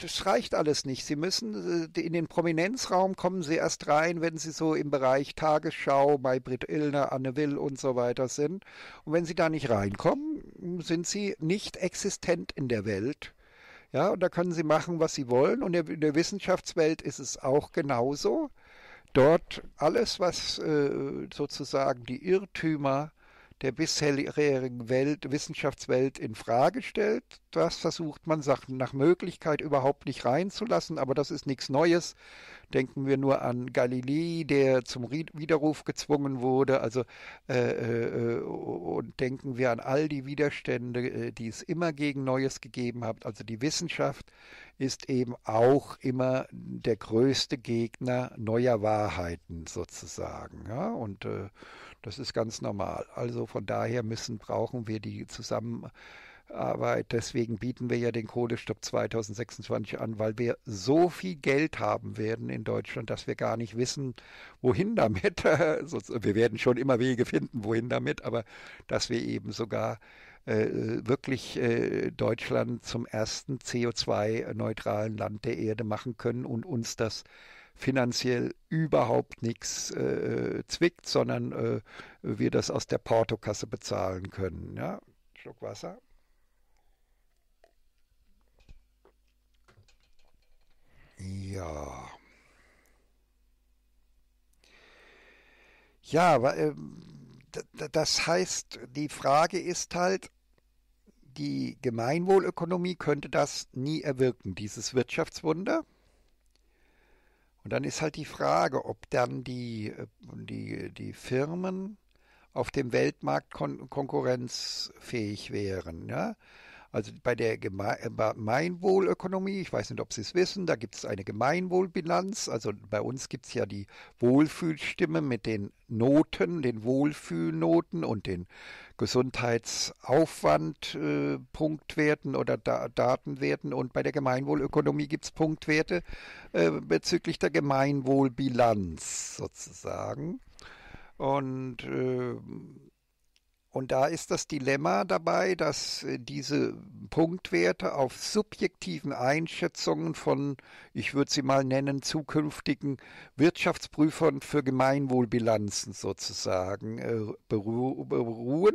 das reicht alles nicht. Sie müssen äh, in den Prominenzraum kommen Sie erst rein, wenn Sie so im Bereich Tagesschau, bei Maybrit Illner, Anne Will und so weiter sind. Und wenn Sie da nicht reinkommen, sind Sie nicht existent in der Welt. Ja, und da können Sie machen, was Sie wollen. Und in der Wissenschaftswelt ist es auch genauso. Dort alles, was äh, sozusagen die Irrtümer der bisherigen Welt, Wissenschaftswelt in Frage stellt. Das versucht man Sachen nach Möglichkeit überhaupt nicht reinzulassen, aber das ist nichts Neues. Denken wir nur an Galilei, der zum Widerruf gezwungen wurde, also äh, äh, und denken wir an all die Widerstände, äh, die es immer gegen Neues gegeben hat. Also die Wissenschaft ist eben auch immer der größte Gegner neuer Wahrheiten sozusagen. Ja? Und äh, das ist ganz normal. Also von daher müssen, brauchen wir die Zusammenarbeit. Deswegen bieten wir ja den Kohlestopp 2026 an, weil wir so viel Geld haben werden in Deutschland, dass wir gar nicht wissen, wohin damit. wir werden schon immer Wege finden, wohin damit, aber dass wir eben sogar äh, wirklich äh, Deutschland zum ersten CO2-neutralen Land der Erde machen können und uns das äh, finanziell überhaupt nichts äh, äh, zwickt, sondern äh, wir das aus der Portokasse bezahlen können. Ja, Schluck Wasser. Ja. Ja, äh, das heißt, die Frage ist halt, die Gemeinwohlökonomie könnte das nie erwirken, dieses Wirtschaftswunder. Und dann ist halt die Frage, ob dann die, äh, die, die Firmen auf dem Weltmarkt kon konkurrenzfähig wären. Ja? Also bei der äh, Gemeinwohlökonomie, ich weiß nicht, ob Sie es wissen, da gibt es eine Gemeinwohlbilanz. Also bei uns gibt es ja die Wohlfühlstimme mit den Noten, den Wohlfühlnoten und den Gesundheitsaufwand äh, Punktwerten oder da Datenwerten und bei der Gemeinwohlökonomie gibt es Punktwerte äh, bezüglich der Gemeinwohlbilanz sozusagen. Und äh, und da ist das Dilemma dabei, dass diese Punktwerte auf subjektiven Einschätzungen von, ich würde sie mal nennen, zukünftigen Wirtschaftsprüfern für Gemeinwohlbilanzen sozusagen beruhen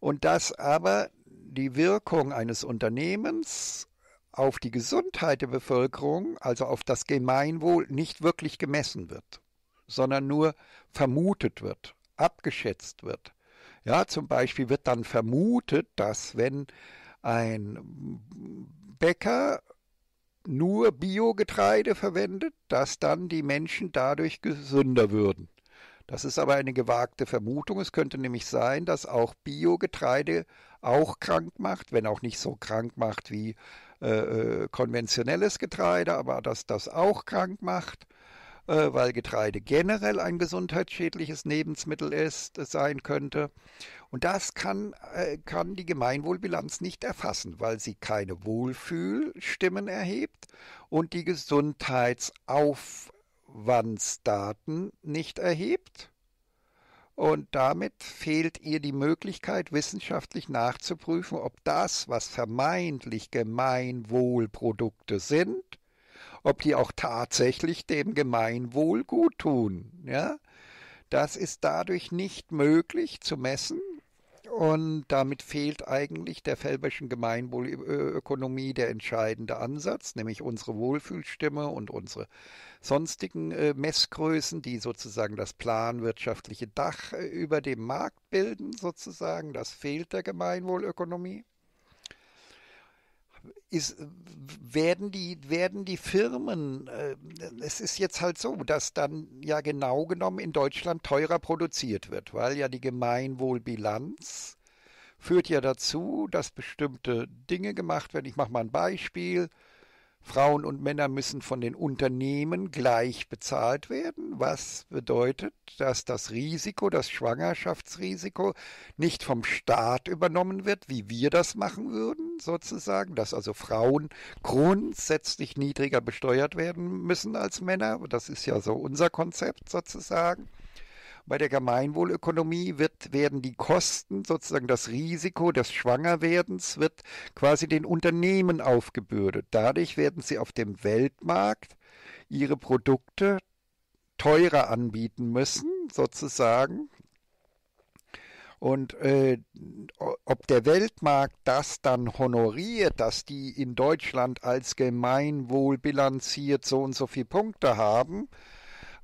und dass aber die Wirkung eines Unternehmens auf die Gesundheit der Bevölkerung, also auf das Gemeinwohl, nicht wirklich gemessen wird, sondern nur vermutet wird, abgeschätzt wird. Ja, zum Beispiel wird dann vermutet, dass wenn ein Bäcker nur Biogetreide verwendet, dass dann die Menschen dadurch gesünder würden. Das ist aber eine gewagte Vermutung. Es könnte nämlich sein, dass auch Biogetreide auch krank macht, wenn auch nicht so krank macht wie äh, äh, konventionelles Getreide, aber dass das auch krank macht, äh, weil Getreide generell ein gesundheitsschädliches Lebensmittel ist, sein könnte. Und das kann, äh, kann die Gemeinwohlbilanz nicht erfassen, weil sie keine Wohlfühlstimmen erhebt und die Gesundheitsauf Wands Daten nicht erhebt. Und damit fehlt ihr die Möglichkeit, wissenschaftlich nachzuprüfen, ob das, was vermeintlich Gemeinwohlprodukte sind, ob die auch tatsächlich dem Gemeinwohl gut tun. Ja? Das ist dadurch nicht möglich zu messen und damit fehlt eigentlich der Felberschen Gemeinwohlökonomie der entscheidende Ansatz, nämlich unsere Wohlfühlstimme und unsere sonstigen äh, Messgrößen, die sozusagen das planwirtschaftliche Dach äh, über dem Markt bilden, sozusagen. Das fehlt der Gemeinwohlökonomie ist, werden die, werden die Firmen, äh, es ist jetzt halt so, dass dann ja genau genommen in Deutschland teurer produziert wird, weil ja die Gemeinwohlbilanz führt ja dazu, dass bestimmte Dinge gemacht werden. Ich mache mal ein Beispiel. Frauen und Männer müssen von den Unternehmen gleich bezahlt werden, was bedeutet, dass das Risiko, das Schwangerschaftsrisiko nicht vom Staat übernommen wird, wie wir das machen würden, sozusagen, dass also Frauen grundsätzlich niedriger besteuert werden müssen als Männer. Das ist ja so unser Konzept sozusagen. Bei der Gemeinwohlökonomie wird, werden die Kosten, sozusagen das Risiko des Schwangerwerdens, wird quasi den Unternehmen aufgebürdet. Dadurch werden sie auf dem Weltmarkt ihre Produkte teurer anbieten müssen, sozusagen. Und äh, ob der Weltmarkt das dann honoriert, dass die in Deutschland als gemeinwohl bilanziert so und so viele Punkte haben,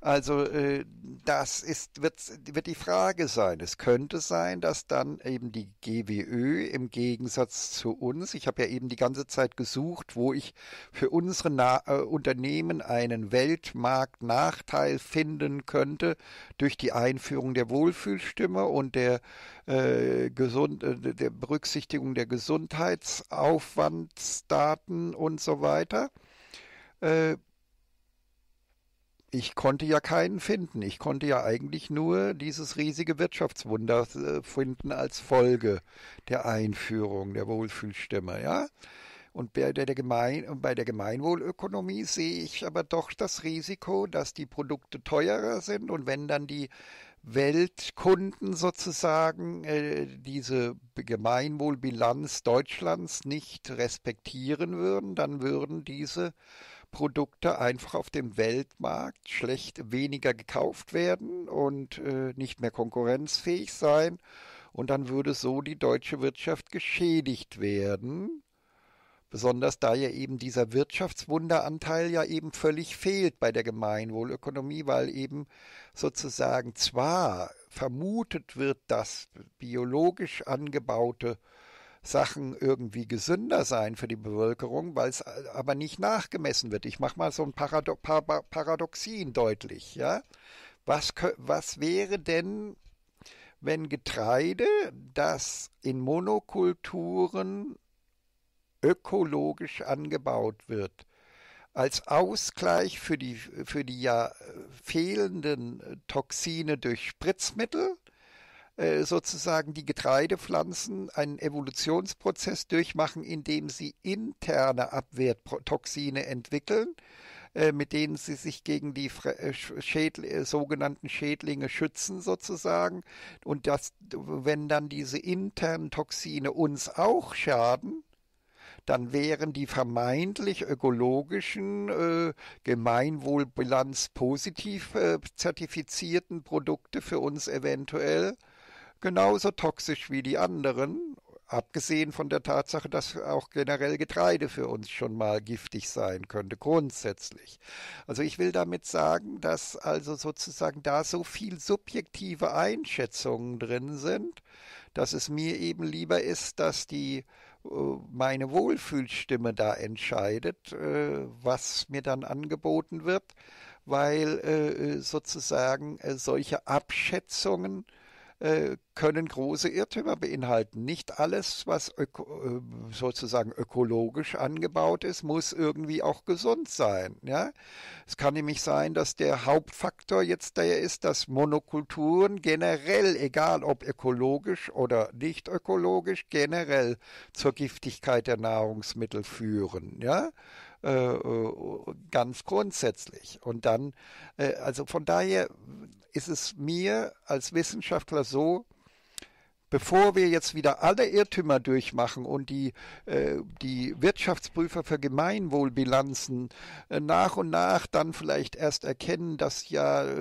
also äh, das ist, wird, wird die Frage sein. Es könnte sein, dass dann eben die GWÖ im Gegensatz zu uns, ich habe ja eben die ganze Zeit gesucht, wo ich für unsere Na äh, Unternehmen einen Weltmarktnachteil finden könnte durch die Einführung der Wohlfühlstimme und der, äh, gesund, äh, der Berücksichtigung der Gesundheitsaufwandsdaten und so weiter äh, ich konnte ja keinen finden. Ich konnte ja eigentlich nur dieses riesige Wirtschaftswunder äh, finden als Folge der Einführung der Wohlfühlstimme, ja. Und bei der, Gemein bei der Gemeinwohlökonomie sehe ich aber doch das Risiko, dass die Produkte teurer sind und wenn dann die Weltkunden sozusagen äh, diese Gemeinwohlbilanz Deutschlands nicht respektieren würden, dann würden diese Produkte einfach auf dem Weltmarkt schlecht weniger gekauft werden und äh, nicht mehr konkurrenzfähig sein. Und dann würde so die deutsche Wirtschaft geschädigt werden. Besonders da ja eben dieser Wirtschaftswunderanteil ja eben völlig fehlt bei der Gemeinwohlökonomie, weil eben sozusagen zwar vermutet wird, dass biologisch angebaute Sachen irgendwie gesünder sein für die Bevölkerung, weil es aber nicht nachgemessen wird. Ich mache mal so ein Parado pa Paradoxien deutlich. Ja? Was, was wäre denn, wenn Getreide, das in Monokulturen ökologisch angebaut wird, als Ausgleich für die, für die ja äh, fehlenden äh, Toxine durch Spritzmittel – äh, sozusagen die Getreidepflanzen einen Evolutionsprozess durchmachen, indem sie interne Abwehrtoxine entwickeln äh, mit denen sie sich gegen die äh, Schädl sogenannten Schädlinge schützen sozusagen. Und das, wenn dann diese internen Toxine uns auch schaden, dann wären die vermeintlich ökologischen, äh, Gemeinwohlbilanz positiv äh, zertifizierten Produkte für uns eventuell genauso toxisch wie die anderen, abgesehen von der Tatsache, dass auch generell Getreide für uns schon mal giftig sein könnte, grundsätzlich. Also ich will damit sagen, dass also sozusagen da so viel subjektive Einschätzungen drin sind, dass es mir eben lieber ist, dass die äh, meine Wohlfühlstimme da entscheidet, äh, was mir dann angeboten wird, weil äh, sozusagen solche Abschätzungen äh, können große Irrtümer beinhalten. Nicht alles, was öko äh, sozusagen ökologisch angebaut ist, muss irgendwie auch gesund sein. Ja? Es kann nämlich sein, dass der Hauptfaktor jetzt der ist, dass Monokulturen generell, egal ob ökologisch oder nicht ökologisch, generell zur Giftigkeit der Nahrungsmittel führen. Ja? Äh, ganz grundsätzlich. Und dann, also von daher ist es mir als Wissenschaftler so, bevor wir jetzt wieder alle Irrtümer durchmachen und die, äh, die Wirtschaftsprüfer für Gemeinwohlbilanzen äh, nach und nach dann vielleicht erst erkennen, dass ja äh,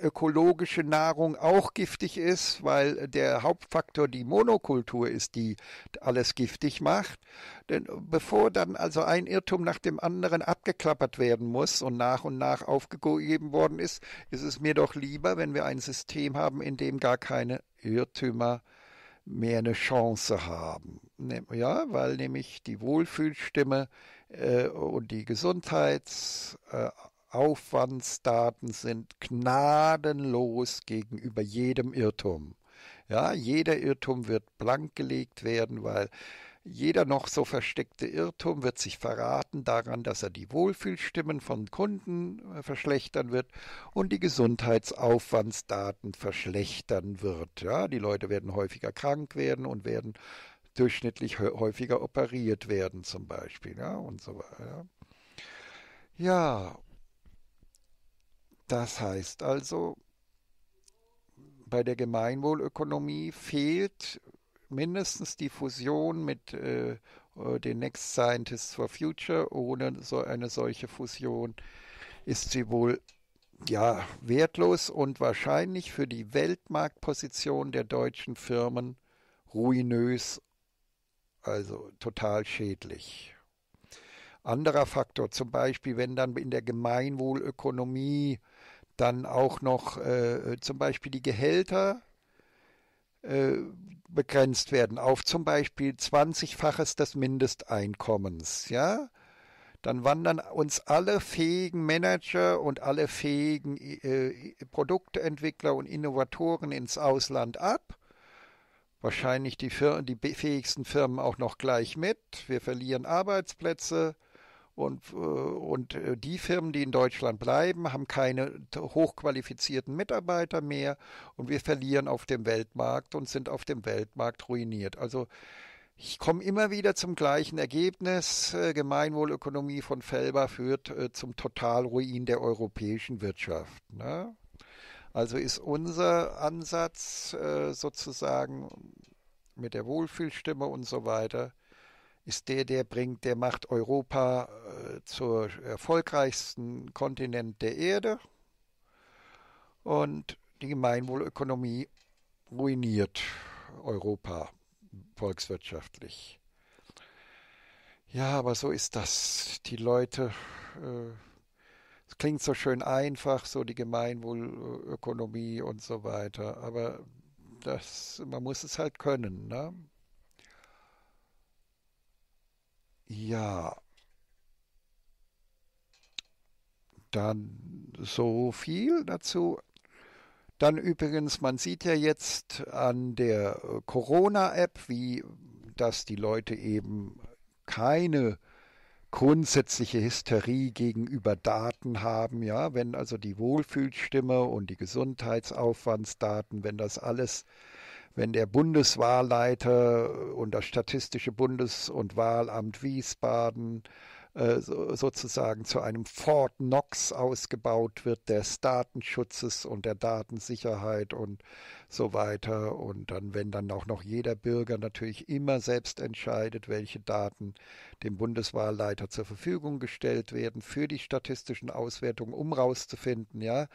ökologische Nahrung auch giftig ist, weil der Hauptfaktor die Monokultur ist, die alles giftig macht. Denn bevor dann also ein Irrtum nach dem anderen abgeklappert werden muss und nach und nach aufgegeben worden ist, ist es mir doch lieber, wenn wir ein System haben, in dem gar keine Irrtümer mehr eine Chance haben. Ja, weil nämlich die Wohlfühlstimme äh, und die Gesundheitsaufwandsdaten äh, sind gnadenlos gegenüber jedem Irrtum. Ja, jeder Irrtum wird blank gelegt werden, weil jeder noch so versteckte Irrtum wird sich verraten daran, dass er die Wohlfühlstimmen von Kunden äh, verschlechtern wird und die Gesundheitsaufwandsdaten verschlechtern wird. Ja, die Leute werden häufiger krank werden und werden durchschnittlich häufiger operiert werden zum Beispiel ja, und so weiter. Ja, das heißt also, bei der Gemeinwohlökonomie fehlt mindestens die Fusion mit äh, äh, den Next Scientists for Future. Ohne so eine solche Fusion ist sie wohl ja wertlos und wahrscheinlich für die Weltmarktposition der deutschen Firmen ruinös, also total schädlich. Anderer Faktor, zum Beispiel, wenn dann in der Gemeinwohlökonomie dann auch noch äh, äh zum Beispiel die Gehälter äh, begrenzt werden auf zum Beispiel 20-faches des Mindesteinkommens, ja? Dann wandern uns alle fähigen Manager und alle fähigen äh, Produktentwickler und Innovatoren ins Ausland ab wahrscheinlich die, Fir die fähigsten Firmen auch noch gleich mit. Wir verlieren Arbeitsplätze. Und, äh, und äh, die Firmen, die in Deutschland bleiben, haben keine hochqualifizierten Mitarbeiter mehr und wir verlieren auf dem Weltmarkt und sind auf dem Weltmarkt ruiniert. Also ich komme immer wieder zum gleichen Ergebnis. Äh, Gemeinwohlökonomie von Felber führt zum Totalruin der europäischen Wirtschaft. Ne? Also ist unser Ansatz sozusagen mit der Wohlfühlstimme und so weiter ist der, der bringt, der macht Europa äh, zur erfolgreichsten Kontinent der Erde und die Gemeinwohlökonomie ruiniert Europa volkswirtschaftlich. Ja, aber so ist das. Die Leute, äh, es äh, klingt so schön einfach, so die Gemeinwohlökonomie und so weiter, aber das, man muss es halt können. Ne? Ja. Dann so viel dazu. Dann übrigens, man sieht ja jetzt an der äh, Corona-App, wie dass die Leute eben keine grundsätzliche Hysterie gegenüber Daten haben, ja, wenn also die Wohlfühlstimme und die Gesundheitsaufwandsdaten, wenn das alles wenn der Bundeswahlleiter und das Statistische Bundes- und Wahlamt Wiesbaden äh, sozusagen zu einem Fort Knox ausgebaut wird des Datenschutzes und der Datensicherheit und so weiter. Und dann, wenn dann auch noch jeder Bürger natürlich immer selbst entscheidet, welche Daten dem Bundeswahlleiter zur Verfügung gestellt werden für die statistischen Auswertungen, um rauszufinden, ja.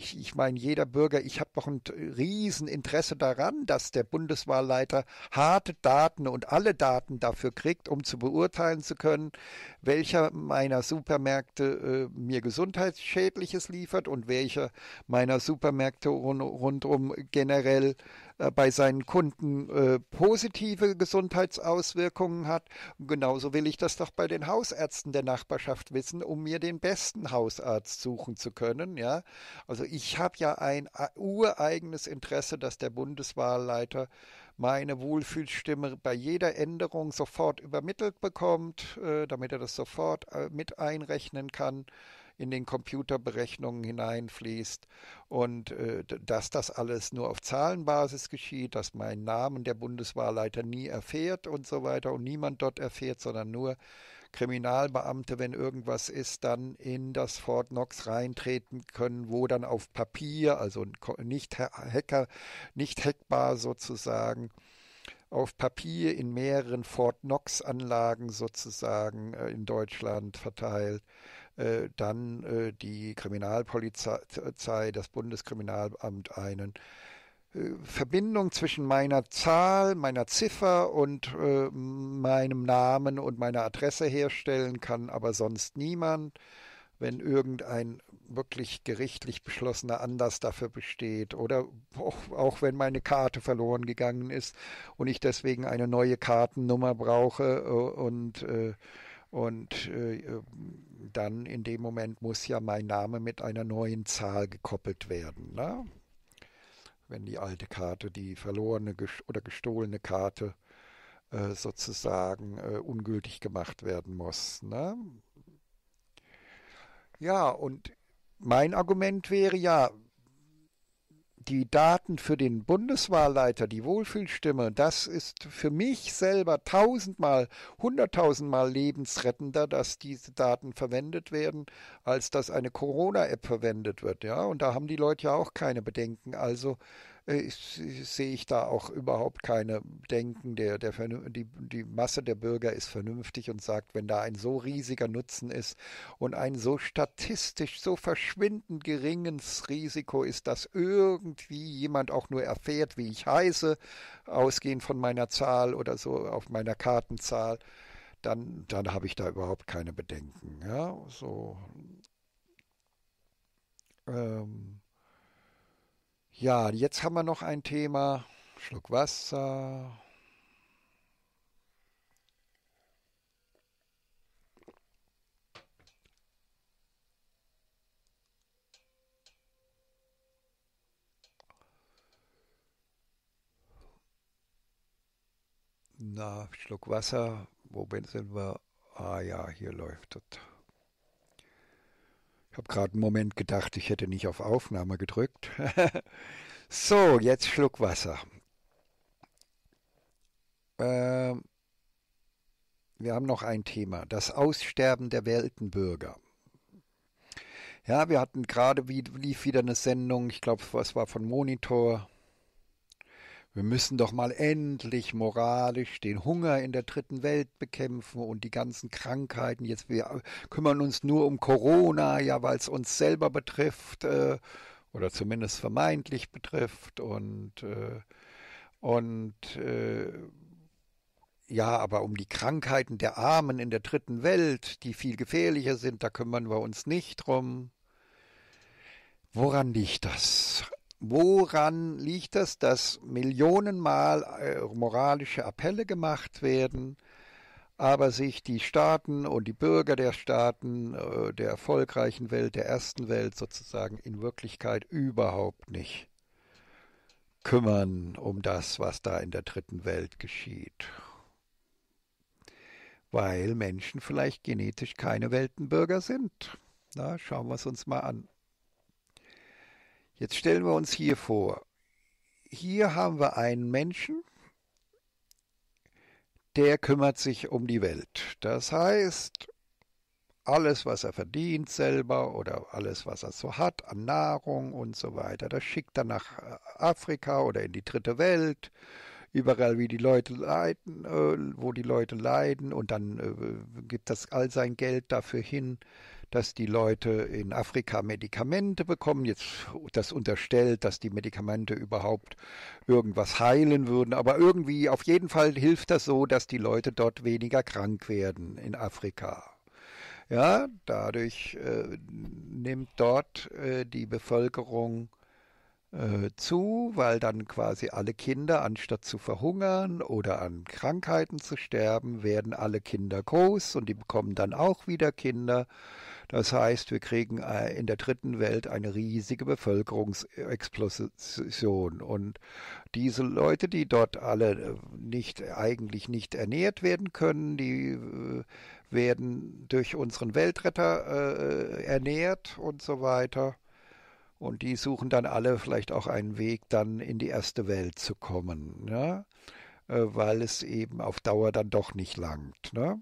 Ich, ich meine, jeder Bürger, ich habe doch ein Rieseninteresse daran, dass der Bundeswahlleiter harte Daten und alle Daten dafür kriegt, um zu beurteilen zu können, welcher meiner Supermärkte äh, mir gesundheitsschädliches liefert und welcher meiner Supermärkte rund, rundum generell generell äh, bei seinen Kunden äh, positive Gesundheitsauswirkungen hat. Und genauso will ich das doch bei den Hausärzten der Nachbarschaft wissen, um mir den besten Hausarzt suchen zu können. Ja, also ich habe ja ein äh, ureigenes Interesse, dass der Bundeswahlleiter meine Wohlfühlstimme bei jeder Änderung sofort übermittelt bekommt, äh, damit er das sofort äh, mit einrechnen kann in den Computerberechnungen hineinfließt und äh, dass das alles nur auf Zahlenbasis geschieht, dass mein Namen der Bundeswahlleiter nie erfährt und so weiter und niemand dort erfährt, sondern nur Kriminalbeamte, wenn irgendwas ist, dann in das Fort Knox reintreten können, wo dann auf Papier, also nicht hacker, nicht hackbar sozusagen, auf Papier in mehreren Fort Knox Anlagen sozusagen äh, in Deutschland verteilt äh, dann äh, die Kriminalpolizei, das Bundeskriminalamt einen äh, Verbindung zwischen meiner Zahl, meiner Ziffer und äh, meinem Namen und meiner Adresse herstellen kann, aber sonst niemand. Wenn irgendein wirklich gerichtlich beschlossener Anlass dafür besteht oder auch, auch wenn meine Karte verloren gegangen ist und ich deswegen eine neue Kartennummer brauche äh, und äh, und äh, äh, dann in dem Moment muss ja mein Name mit einer neuen Zahl gekoppelt werden. Ne? Wenn die alte Karte, die verlorene oder gestohlene Karte äh, sozusagen äh, ungültig gemacht werden muss. Ne? Ja, und mein Argument wäre ja, die Daten für den Bundeswahlleiter, die Wohlfühlstimme, das ist für mich selber tausendmal, hunderttausendmal lebensrettender, dass diese Daten verwendet werden, als dass eine Corona-App verwendet wird. Ja, und da haben die Leute ja auch keine Bedenken. Also äh, ich, sehe ich da auch überhaupt keine Denken. Der, der, die, die Masse der Bürger ist vernünftig und sagt, wenn da ein so riesiger Nutzen ist und ein so statistisch, so verschwindend geringes Risiko ist, dass irgendwie jemand auch nur erfährt, wie ich heiße, ausgehend von meiner Zahl oder so auf meiner Kartenzahl, dann, dann habe ich da überhaupt keine Bedenken. Ja, so. Ähm. Ja, jetzt haben wir noch ein Thema. Schluck Wasser. Na, Schluck Wasser. Wo sind wir? Ah ja, hier läuft es. Ich habe gerade einen Moment gedacht, ich hätte nicht auf Aufnahme gedrückt. so, jetzt Schluck Wasser. Ähm, wir haben noch ein Thema, das Aussterben der Weltenbürger. Ja, wir hatten gerade, wie, lief wieder eine Sendung, ich glaube, es war von Monitor, wir müssen doch mal endlich moralisch den Hunger in der dritten Welt bekämpfen und die ganzen Krankheiten. Jetzt wir kümmern uns nur um Corona, ja, weil es uns selber betrifft äh, oder zumindest vermeintlich betrifft und äh, und äh, ja, aber um die Krankheiten der Armen in der dritten Welt, die viel gefährlicher sind, da kümmern wir uns nicht drum. Woran liegt das? Woran liegt das, dass Millionenmal äh, moralische Appelle gemacht werden, aber sich die Staaten und die Bürger der Staaten äh, der erfolgreichen Welt, der ersten Welt sozusagen in Wirklichkeit überhaupt nicht kümmern um das, was da in der dritten Welt geschieht? Weil Menschen vielleicht genetisch keine Weltenbürger sind. Na, schauen wir es uns mal an. Jetzt stellen wir uns hier vor, hier haben wir einen Menschen, der kümmert sich um die Welt. Das heißt, alles, was er verdient selber oder alles, was er so hat an Nahrung und so weiter, das schickt er nach äh, Afrika oder in die dritte Welt, überall, wie die Leute leiden, äh, wo die Leute leiden und dann äh, gibt das all sein Geld dafür hin, dass die Leute in Afrika Medikamente bekommen. Jetzt das unterstellt, dass die Medikamente überhaupt irgendwas heilen würden. Aber irgendwie, auf jeden Fall hilft das so, dass die Leute dort weniger krank werden in Afrika. Ja, dadurch äh, nimmt dort äh, die Bevölkerung äh, zu, weil dann quasi alle Kinder, anstatt zu verhungern oder an Krankheiten zu sterben, werden alle Kinder groß und die bekommen dann auch wieder Kinder. Das heißt, wir kriegen äh, in der dritten Welt eine riesige Bevölkerungsexplosion. Und diese Leute, die dort alle äh, nicht, eigentlich nicht ernährt werden können, die werden durch unseren Weltretter äh, ernährt und so weiter. Und die suchen dann alle vielleicht auch einen Weg, dann in die erste Welt zu kommen, ne? Äh, weil es eben auf Dauer dann doch nicht langt. Ne?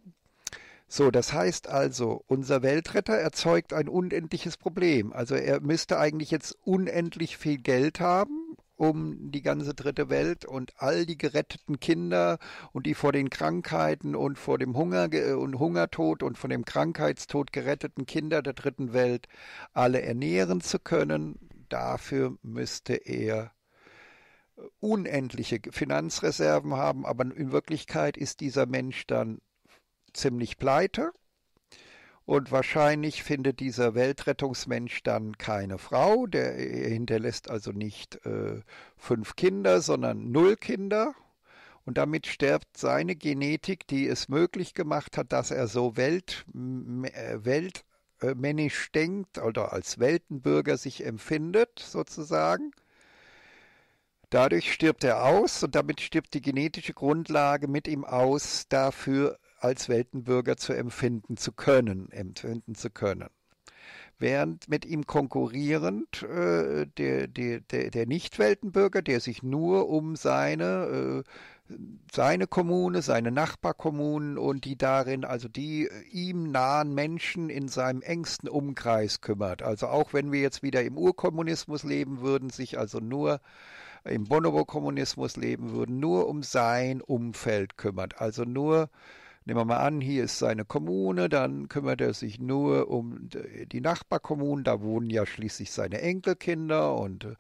So, das heißt also, unser Weltretter erzeugt ein unendliches Problem. Also er müsste eigentlich jetzt unendlich viel Geld haben, um die ganze dritte Welt und all die geretteten Kinder und die vor den Krankheiten und vor dem Hunger äh, und Hungertod und von dem Krankheitstod geretteten Kinder der dritten Welt alle ernähren zu können, dafür müsste er äh, unendliche Finanzreserven haben, aber in Wirklichkeit ist dieser Mensch dann ziemlich pleite und wahrscheinlich findet dieser Weltrettungsmensch dann keine Frau. Der hinterlässt also nicht äh, fünf Kinder, sondern null Kinder. Und damit stirbt seine Genetik, die es möglich gemacht hat, dass er so Welt, äh, weltmännisch denkt oder als Weltenbürger sich empfindet, sozusagen. Dadurch stirbt er aus und damit stirbt die genetische Grundlage mit ihm aus dafür, als Weltenbürger zu empfinden zu können, empfinden zu können. Während mit ihm konkurrierend äh, der, der, der, der Nicht-Weltenbürger, der sich nur um seine, äh, seine Kommune, seine Nachbarkommunen und die darin, also die äh, ihm nahen Menschen in seinem engsten Umkreis kümmert. Also auch wenn wir jetzt wieder im Urkommunismus leben würden, sich also nur im Bonobo-Kommunismus leben würden, nur um sein Umfeld kümmert. Also nur äh, Nehmen wir mal an, hier ist seine Kommune, dann kümmert er sich nur um die Nachbarkommunen, da wohnen ja schließlich seine Enkelkinder und, äh,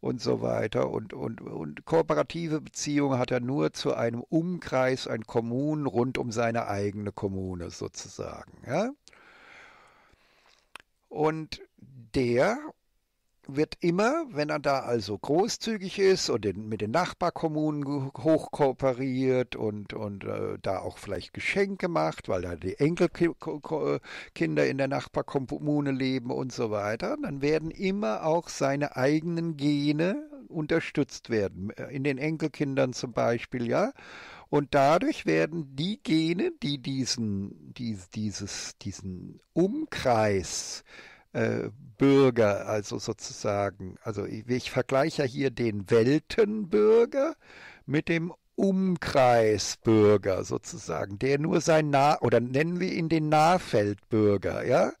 und so weiter. Und, und, und kooperative Beziehungen hat er nur zu einem Umkreis an Kommunen rund um seine eigene Kommune sozusagen. Ja? Und der wird immer, wenn er da also großzügig ist und den, mit den Nachbarkommunen hochkooperiert und, und äh, da auch vielleicht Geschenke macht, weil da die Enkelkinder äh, in der Nachbarkommune leben und so weiter, dann werden immer auch seine eigenen Gene unterstützt werden. Äh, in den Enkelkindern zum Beispiel, ja. Und dadurch werden die Gene, die diesen, die, dieses, diesen Umkreis, äh, äh, Bürger, also sozusagen. Also ich, ich vergleiche hier den Weltenbürger mit dem Umkreisbürger sozusagen, der nur sein nah oder nennen wir ihn den Nahfeldbürger, ja?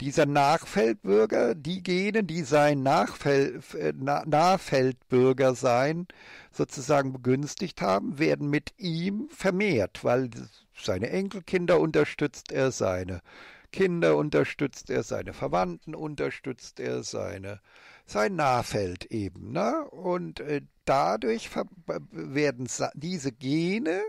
Dieser Nachfeldbürger, diejenigen, die sein Nachfeld, nah äh, Nahfeldbürger sein, sozusagen begünstigt haben, werden mit ihm vermehrt, weil seine Enkelkinder unterstützt er, seine Kinder unterstützt er, seine Verwandten unterstützt er, seine, sein Nahfeld eben. Ne? Und äh, dadurch werden diese Gene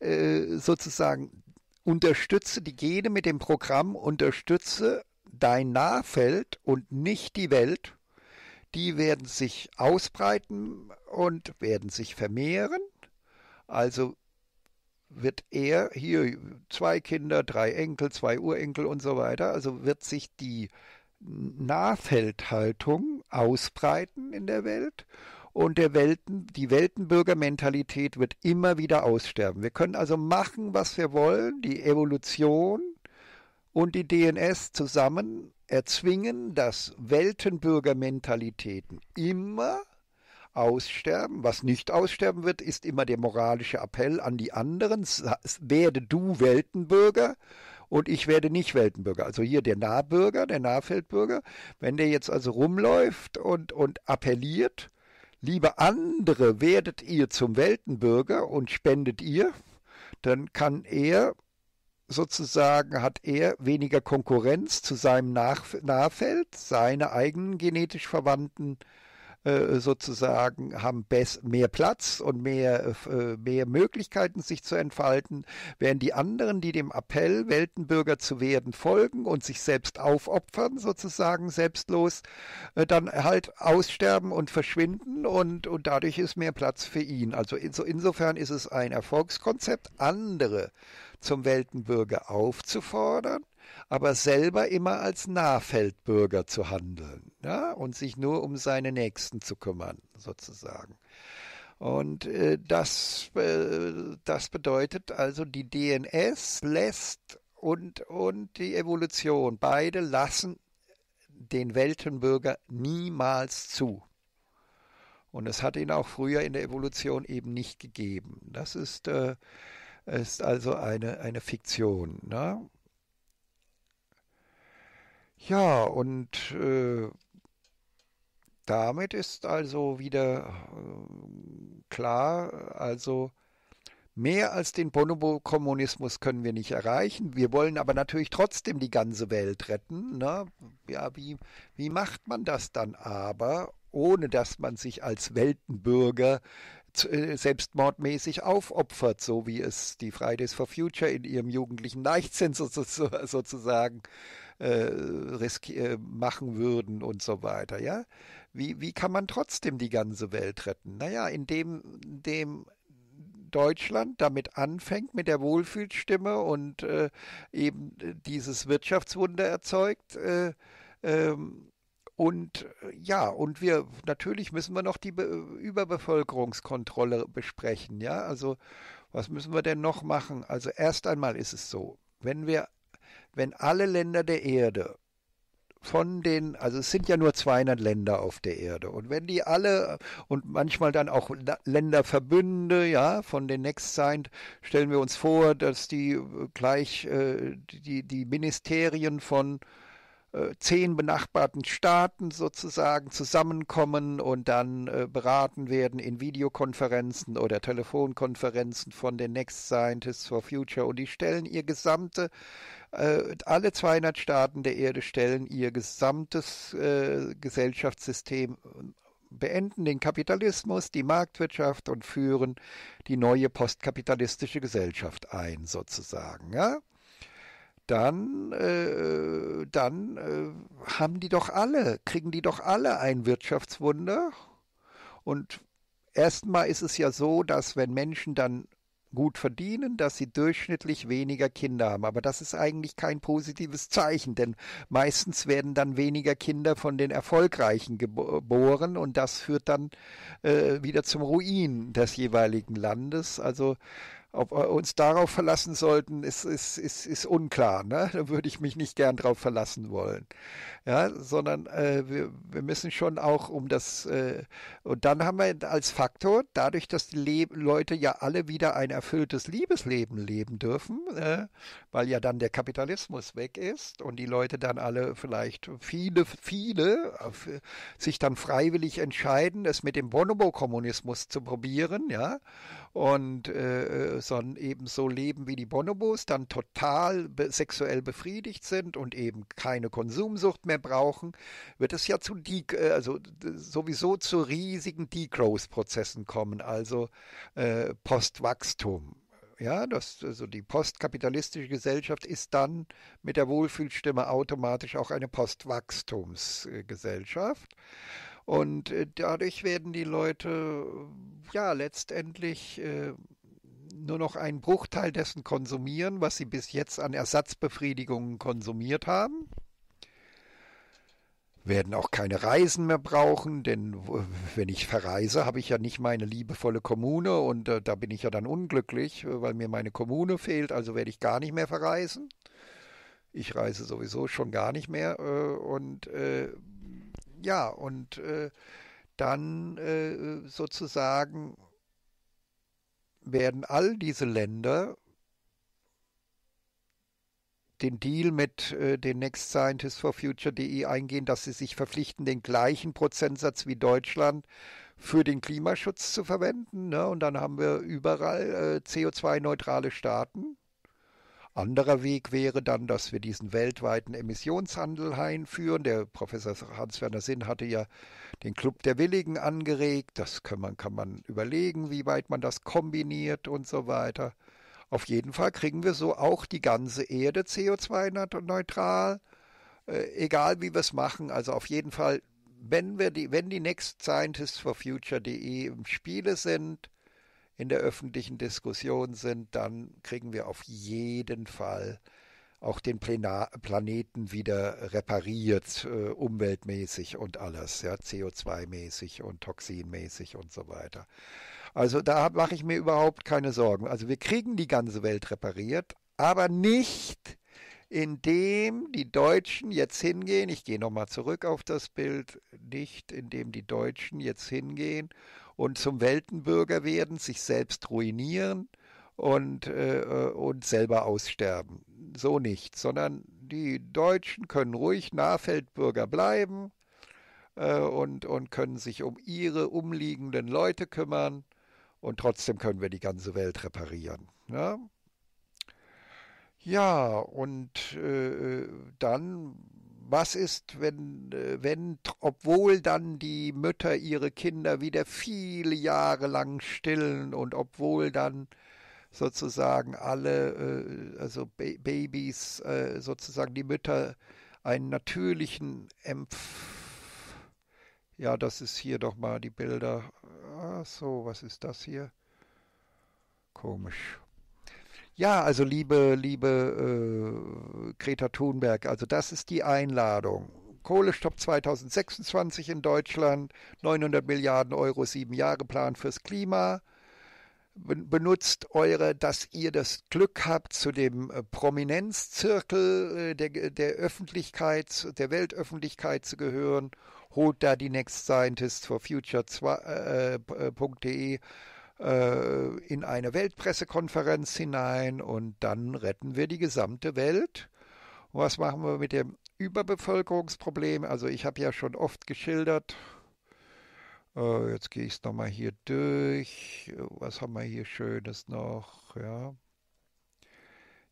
äh, sozusagen unterstütze die Gene mit dem Programm, unterstütze dein Nahfeld und nicht die Welt. Die werden sich ausbreiten und werden sich vermehren. Also wird er hier zwei Kinder, drei Enkel, zwei Urenkel und so weiter, also wird sich die Nahfeldhaltung ausbreiten in der Welt und der Welten, die Weltenbürgermentalität wird immer wieder aussterben. Wir können also machen, was wir wollen, die Evolution und die DNS zusammen erzwingen, dass Weltenbürgermentalitäten immer aussterben. Was nicht aussterben wird, ist immer der moralische Appell an die anderen, werde du Weltenbürger und ich werde nicht Weltenbürger. Also hier der Nahbürger, der Nahfeldbürger, wenn der jetzt also rumläuft und, und appelliert, liebe andere, werdet ihr zum Weltenbürger und spendet ihr, dann kann er sozusagen hat er weniger Konkurrenz zu seinem Nahfeld, seine eigenen genetisch verwandten äh, äh, sozusagen haben mehr Platz und mehr, äh, äh, mehr Möglichkeiten, sich zu entfalten, während die anderen, die dem Appell, Weltenbürger zu werden, folgen und sich selbst aufopfern, sozusagen selbstlos, dann halt aussterben und verschwinden und, und dadurch ist mehr Platz für ihn. Also insofern ist es ein Erfolgskonzept, andere zum Weltenbürger aufzufordern aber selber immer als Nahfeldbürger zu handeln ja? und sich nur um seine Nächsten zu kümmern, sozusagen. Und äh, das, äh, das bedeutet also, die DNS lässt und, und die Evolution, beide lassen den Weltenbürger niemals zu. Und es hat ihn auch früher in der Evolution eben nicht gegeben. Das ist, äh, ist also eine, eine Fiktion. Ne? Ja, und äh, damit ist also wieder äh, klar, also mehr als den Bonobo-Kommunismus können wir nicht erreichen. Wir wollen aber natürlich trotzdem die ganze Welt retten. Ne? Ja, wie, wie macht man das dann aber, ohne dass man sich als Weltenbürger äh, selbstmordmäßig aufopfert, so wie es die Fridays for Future in ihrem jugendlichen Leichtsinn sozusagen äh, äh, machen würden und so weiter, ja? Wie, wie kann man trotzdem die ganze Welt retten? Naja, indem dem Deutschland damit anfängt mit der Wohlfühlstimme und äh, eben dieses Wirtschaftswunder erzeugt. Äh, ähm, und ja, und wir natürlich müssen wir noch die Be Überbevölkerungskontrolle besprechen. Ja, also was müssen wir denn noch machen? Also erst einmal ist es so, wenn wir wenn alle Länder der Erde von den, also es sind ja nur 200 Länder auf der Erde. Und wenn die alle und manchmal dann auch Länderverbünde, ja, von den Next Signed, stellen wir uns vor, dass die gleich äh, die, die Ministerien von äh, zehn benachbarten Staaten sozusagen zusammenkommen und dann äh, beraten werden in Videokonferenzen oder Telefonkonferenzen von den Next Scientists for Future und die stellen ihr gesamte, äh, alle 200 Staaten der Erde stellen ihr gesamtes äh, Gesellschaftssystem äh, beenden den Kapitalismus, die Marktwirtschaft und führen die neue postkapitalistische Gesellschaft ein, sozusagen. Ja? dann, äh, dann äh, haben die doch alle, kriegen die doch alle ein Wirtschaftswunder. Und erstmal ist es ja so, dass wenn Menschen dann gut verdienen, dass sie durchschnittlich weniger Kinder haben. Aber das ist eigentlich kein positives Zeichen, denn meistens werden dann weniger Kinder von den Erfolgreichen geboren und das führt dann äh, wieder zum Ruin des jeweiligen Landes. Also ob wir uns darauf verlassen sollten, ist, ist, ist, ist unklar. Ne? Da würde ich mich nicht gern drauf verlassen wollen. Ja, sondern äh, wir, wir müssen schon auch um das, äh, und dann haben wir als Faktor, dadurch, dass die Le Leute ja alle wieder ein erfülltes Liebesleben leben dürfen, äh, weil ja dann der Kapitalismus weg ist und die Leute dann alle vielleicht viele, viele sich dann freiwillig entscheiden, es mit dem Bonobo-Kommunismus zu probieren, ja, und äh, äh, sondern eben so leben wie die Bonobos, dann total be sexuell befriedigt sind und eben keine Konsumsucht mehr brauchen, wird es ja zu De äh, also sowieso zu riesigen Degrowth-Prozessen kommen, also äh, Postwachstum. Ja, das, also die postkapitalistische Gesellschaft ist dann mit der Wohlfühlstimme automatisch auch eine Postwachstumsgesellschaft. Äh, und äh, dadurch werden die Leute äh, ja letztendlich äh, nur noch einen Bruchteil dessen konsumieren, was sie bis jetzt an Ersatzbefriedigungen konsumiert haben. Werden auch keine Reisen mehr brauchen, denn wenn ich verreise, habe ich ja nicht meine liebevolle Kommune und äh, da bin ich ja dann unglücklich, weil mir meine Kommune fehlt, also werde ich gar nicht mehr verreisen. Ich reise sowieso schon gar nicht mehr äh, und ja, und äh, dann äh, sozusagen werden all diese Länder den Deal mit äh, den Next Scientists for Future.de eingehen, dass sie sich verpflichten, den gleichen Prozentsatz wie Deutschland für den Klimaschutz zu verwenden. Ne? Und dann haben wir überall äh, CO2-neutrale Staaten. Anderer Weg wäre dann, dass wir diesen weltweiten Emissionshandel einführen. Der Professor Hans-Werner Sinn hatte ja den Club der Willigen angeregt. Das kann man, kann man überlegen, wie weit man das kombiniert und so weiter. Auf jeden Fall kriegen wir so auch die ganze Erde CO2-neutral, äh, egal wie wir es machen. Also auf jeden Fall, wenn wir die, wenn die Next Scientists for Future.de im Spiele sind, in der öffentlichen Diskussion sind, dann kriegen wir auf jeden Fall auch den Plenar Planeten wieder repariert, äh, umweltmäßig und alles, ja, CO2-mäßig und toxinmäßig und so weiter. Also da mache ich mir überhaupt keine Sorgen. Also wir kriegen die ganze Welt repariert, aber nicht indem die Deutschen jetzt hingehen, ich gehe nochmal zurück auf das Bild, nicht indem die Deutschen jetzt hingehen und zum Weltenbürger werden, sich selbst ruinieren und, äh, äh, und selber aussterben. So nicht, sondern die Deutschen können ruhig Nahfeldbürger bleiben äh, und, und können sich um ihre umliegenden Leute kümmern und trotzdem können wir die ganze Welt reparieren. Ne? Ja, und äh, äh dann was ist, wenn, äh, wenn, obwohl dann die Mütter ihre Kinder wieder viele Jahre lang stillen und obwohl dann sozusagen alle, äh, also Babys, äh, sozusagen die Mütter einen natürlichen Empf ja, das ist hier doch mal die Bilder. Ach so, was ist das hier? Komisch. Ja, also liebe, liebe äh, Greta Thunberg, also das ist die Einladung. Kohlestopp 2026 in Deutschland, 900 Milliarden Euro, sieben Jahre Plan fürs Klima. Benutzt eure, dass ihr das Glück habt, zu dem äh, Prominenzzirkel äh, der, der Öffentlichkeit, der Weltöffentlichkeit zu gehören. Holt da die Next Scientist for Future 2.de. Äh, äh äh, in eine Weltpressekonferenz hinein und dann retten wir die gesamte Welt. Und was machen wir mit dem Überbevölkerungsproblem? Also ich habe ja schon oft geschildert, äh, jetzt gehe ich es nochmal hier durch, was haben wir hier Schönes noch, ja.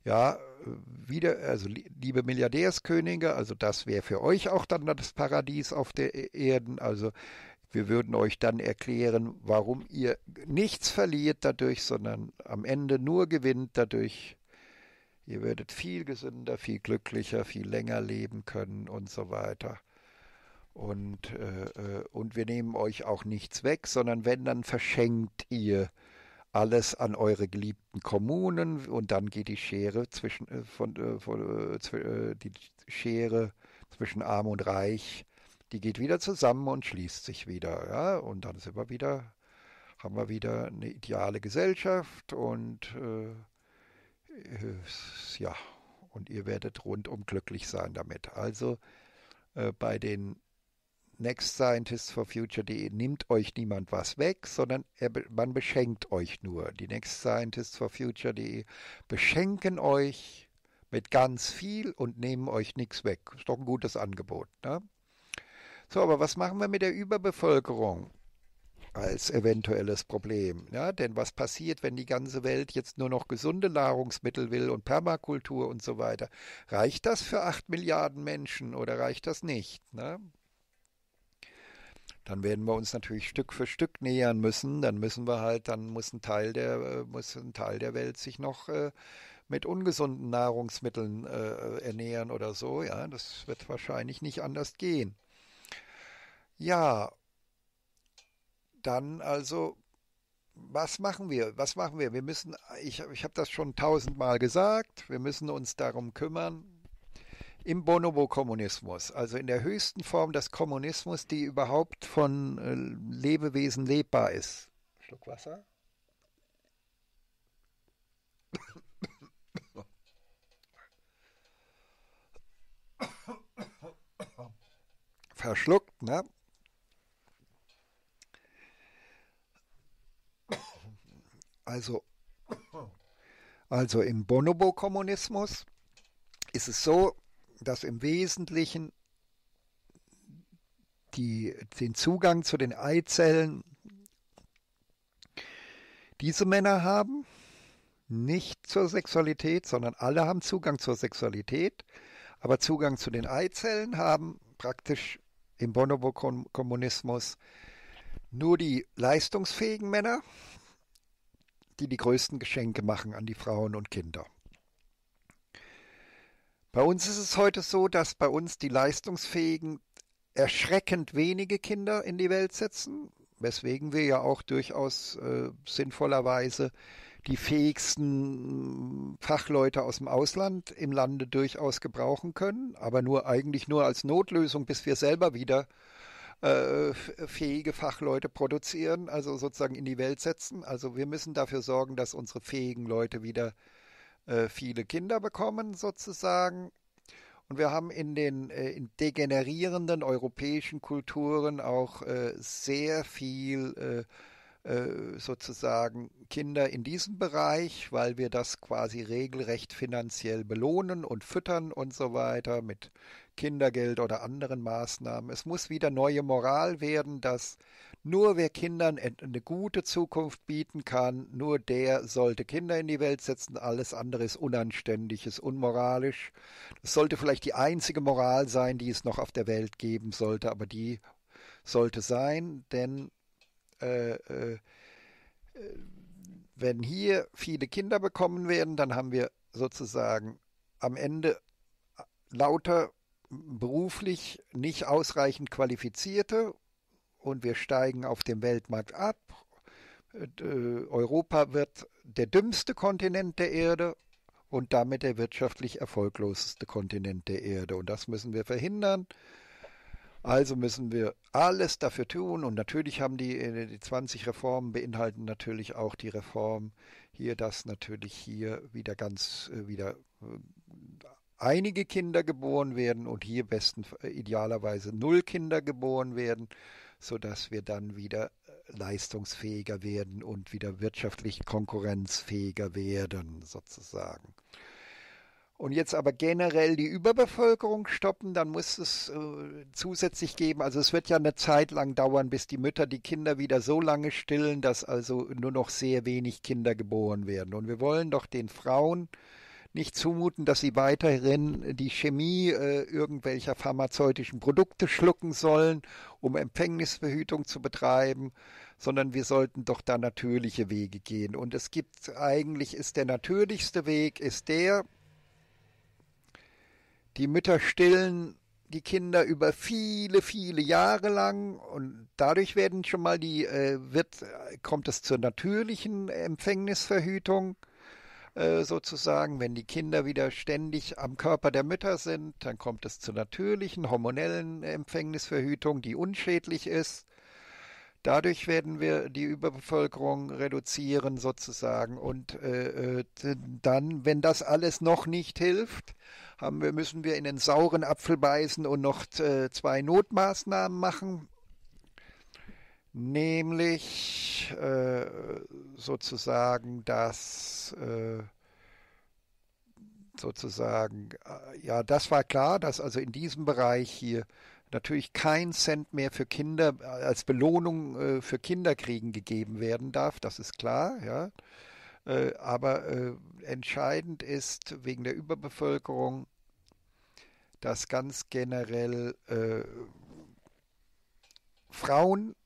Ja, wieder, also liebe Milliardärskönige, also das wäre für euch auch dann das Paradies auf der e-, Erden. Also wir würden euch dann erklären, warum ihr nichts verliert dadurch, sondern am Ende nur gewinnt dadurch. Ihr werdet viel gesünder, viel glücklicher, viel länger leben können und so weiter. Und, äh, äh und wir nehmen euch auch nichts weg, sondern wenn, dann verschenkt ihr alles an eure geliebten Kommunen und dann geht die Schere zwischen, äh, von, äh, von, die Schere zwischen Arm und Reich die geht wieder zusammen und schließt sich wieder. Ja? Und dann sind wir wieder, haben wir wieder eine ideale Gesellschaft und äh, ja, und ihr werdet rundum glücklich sein damit. Also äh, bei den Next Scientists for Future.de nimmt euch niemand was weg, sondern er, man beschenkt euch nur. Die Next Scientists for Future.de beschenken euch mit ganz viel und nehmen euch nichts weg. Ist doch ein gutes Angebot. Ne? So, aber was machen wir mit der Überbevölkerung? als eventuelles Problem. Ja, denn was passiert, wenn die ganze Welt jetzt nur noch gesunde Nahrungsmittel will und Permakultur und so weiter? Reicht das für acht Milliarden Menschen oder reicht das nicht? Ne? Dann werden wir uns natürlich Stück für Stück nähern müssen. Dann müssen wir halt, dann muss ein Teil der, äh, muss ein Teil der Welt sich noch äh, mit ungesunden Nahrungsmitteln äh, ernähren oder so. Ja, das wird wahrscheinlich nicht anders gehen. Ja, dann also, was machen wir? Was machen wir? Wir müssen, ich, ich habe das schon tausendmal gesagt, wir müssen uns darum kümmern. Im Bonobo-Kommunismus, also in der höchsten Form des Kommunismus, die überhaupt von äh, Lebewesen lebbar ist. Schluck Wasser. Verschluckt, ne? Also, also im Bonobo-Kommunismus ist es so, dass im Wesentlichen die, den Zugang zu den Eizellen diese Männer haben, nicht zur Sexualität, sondern alle haben Zugang zur Sexualität, aber Zugang zu den Eizellen haben praktisch im Bonobo-Kommunismus nur die leistungsfähigen Männer die die größten Geschenke machen an die Frauen und Kinder. Bei uns ist es heute so, dass bei uns die leistungsfähigen erschreckend wenige Kinder in die Welt setzen, weswegen wir ja auch durchaus äh, sinnvollerweise die fähigsten Fachleute aus dem Ausland im Lande durchaus gebrauchen können, aber nur eigentlich nur als Notlösung, bis wir selber wieder äh, fähige Fachleute produzieren, also sozusagen in die Welt setzen. Also wir müssen dafür sorgen, dass unsere fähigen Leute wieder äh, viele Kinder bekommen, sozusagen. Und wir haben in den äh, in degenerierenden europäischen Kulturen auch sehr viel sozusagen Kinder in diesem Bereich, weil wir das quasi regelrecht finanziell belohnen und füttern und so weiter mit Kindergeld oder anderen Maßnahmen. Es muss wieder neue Moral werden, dass nur wer Kindern eine gute Zukunft bieten kann, nur der sollte Kinder in die Welt setzen. Alles andere ist unanständig, ist unmoralisch. Das sollte vielleicht die einzige Moral sein, die es noch auf der Welt geben sollte, aber die sollte sein, denn äh, äh, äh wenn hier viele Kinder bekommen werden, dann haben wir sozusagen am Ende lauter beruflich nicht ausreichend qualifizierte und wir steigen auf dem Weltmarkt ab. Äh, Europa wird der dümmste Kontinent der Erde und damit der wirtschaftlich erfolgloseste Kontinent der Erde. Und das müssen wir verhindern. Also müssen wir alles dafür tun. Und natürlich haben die, äh, die 20 Reformen beinhalten natürlich auch die Reform hier, dass natürlich hier wieder ganz äh, wieder einige Kinder geboren werden und hier besten äh, idealerweise null Kinder geboren werden, sodass wir dann wieder äh, leistungsfähiger werden und wieder wirtschaftlich konkurrenzfähiger werden, sozusagen. Und jetzt aber generell die Überbevölkerung stoppen, dann muss es äh, zusätzlich geben. Also es wird ja eine Zeit lang dauern, bis die Mütter die Kinder wieder so lange stillen, dass also nur noch sehr wenig Kinder geboren werden. Und wir wollen doch den Frauen nicht zumuten, dass sie weiterhin die Chemie äh, irgendwelcher pharmazeutischen Produkte schlucken sollen, um Empfängnisverhütung zu betreiben, sondern wir sollten doch da natürliche Wege gehen. Und es gibt eigentlich, ist der natürlichste Weg, ist der, die Mütter stillen die Kinder über viele, viele Jahre lang und dadurch werden schon mal die, äh, wird, kommt es zur natürlichen Empfängnisverhütung äh, sozusagen. Wenn die Kinder wieder ständig am Körper der Mütter sind, dann kommt es zur natürlichen hormonellen Empfängnisverhütung, die unschädlich ist. Dadurch werden wir die Überbevölkerung reduzieren sozusagen. Und äh, äh dann, wenn das alles noch nicht hilft, haben wir, müssen wir in den sauren Apfel beißen und noch äh, zwei Notmaßnahmen machen nämlich äh, sozusagen, dass äh, sozusagen, äh, ja, das war klar, dass also in diesem Bereich hier natürlich kein Cent mehr für Kinder äh, als Belohnung äh, für Kinderkriegen gegeben werden darf, das ist klar, ja. Äh, aber äh, entscheidend ist wegen der Überbevölkerung, dass ganz generell äh, Frauen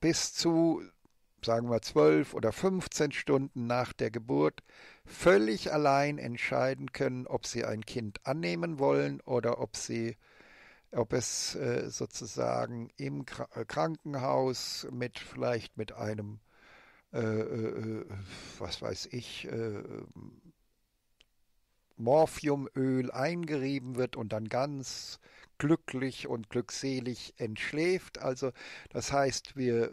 bis zu, sagen wir, zwölf oder 15 Stunden nach der Geburt völlig allein entscheiden können, ob sie ein Kind annehmen wollen oder ob sie ob es äh, sozusagen im äh, Krankenhaus mit vielleicht mit einem äh, äh was weiß ich Morphiumöl eingerieben wird und dann ganz glücklich und glückselig entschläft. Also das heißt, wir äh,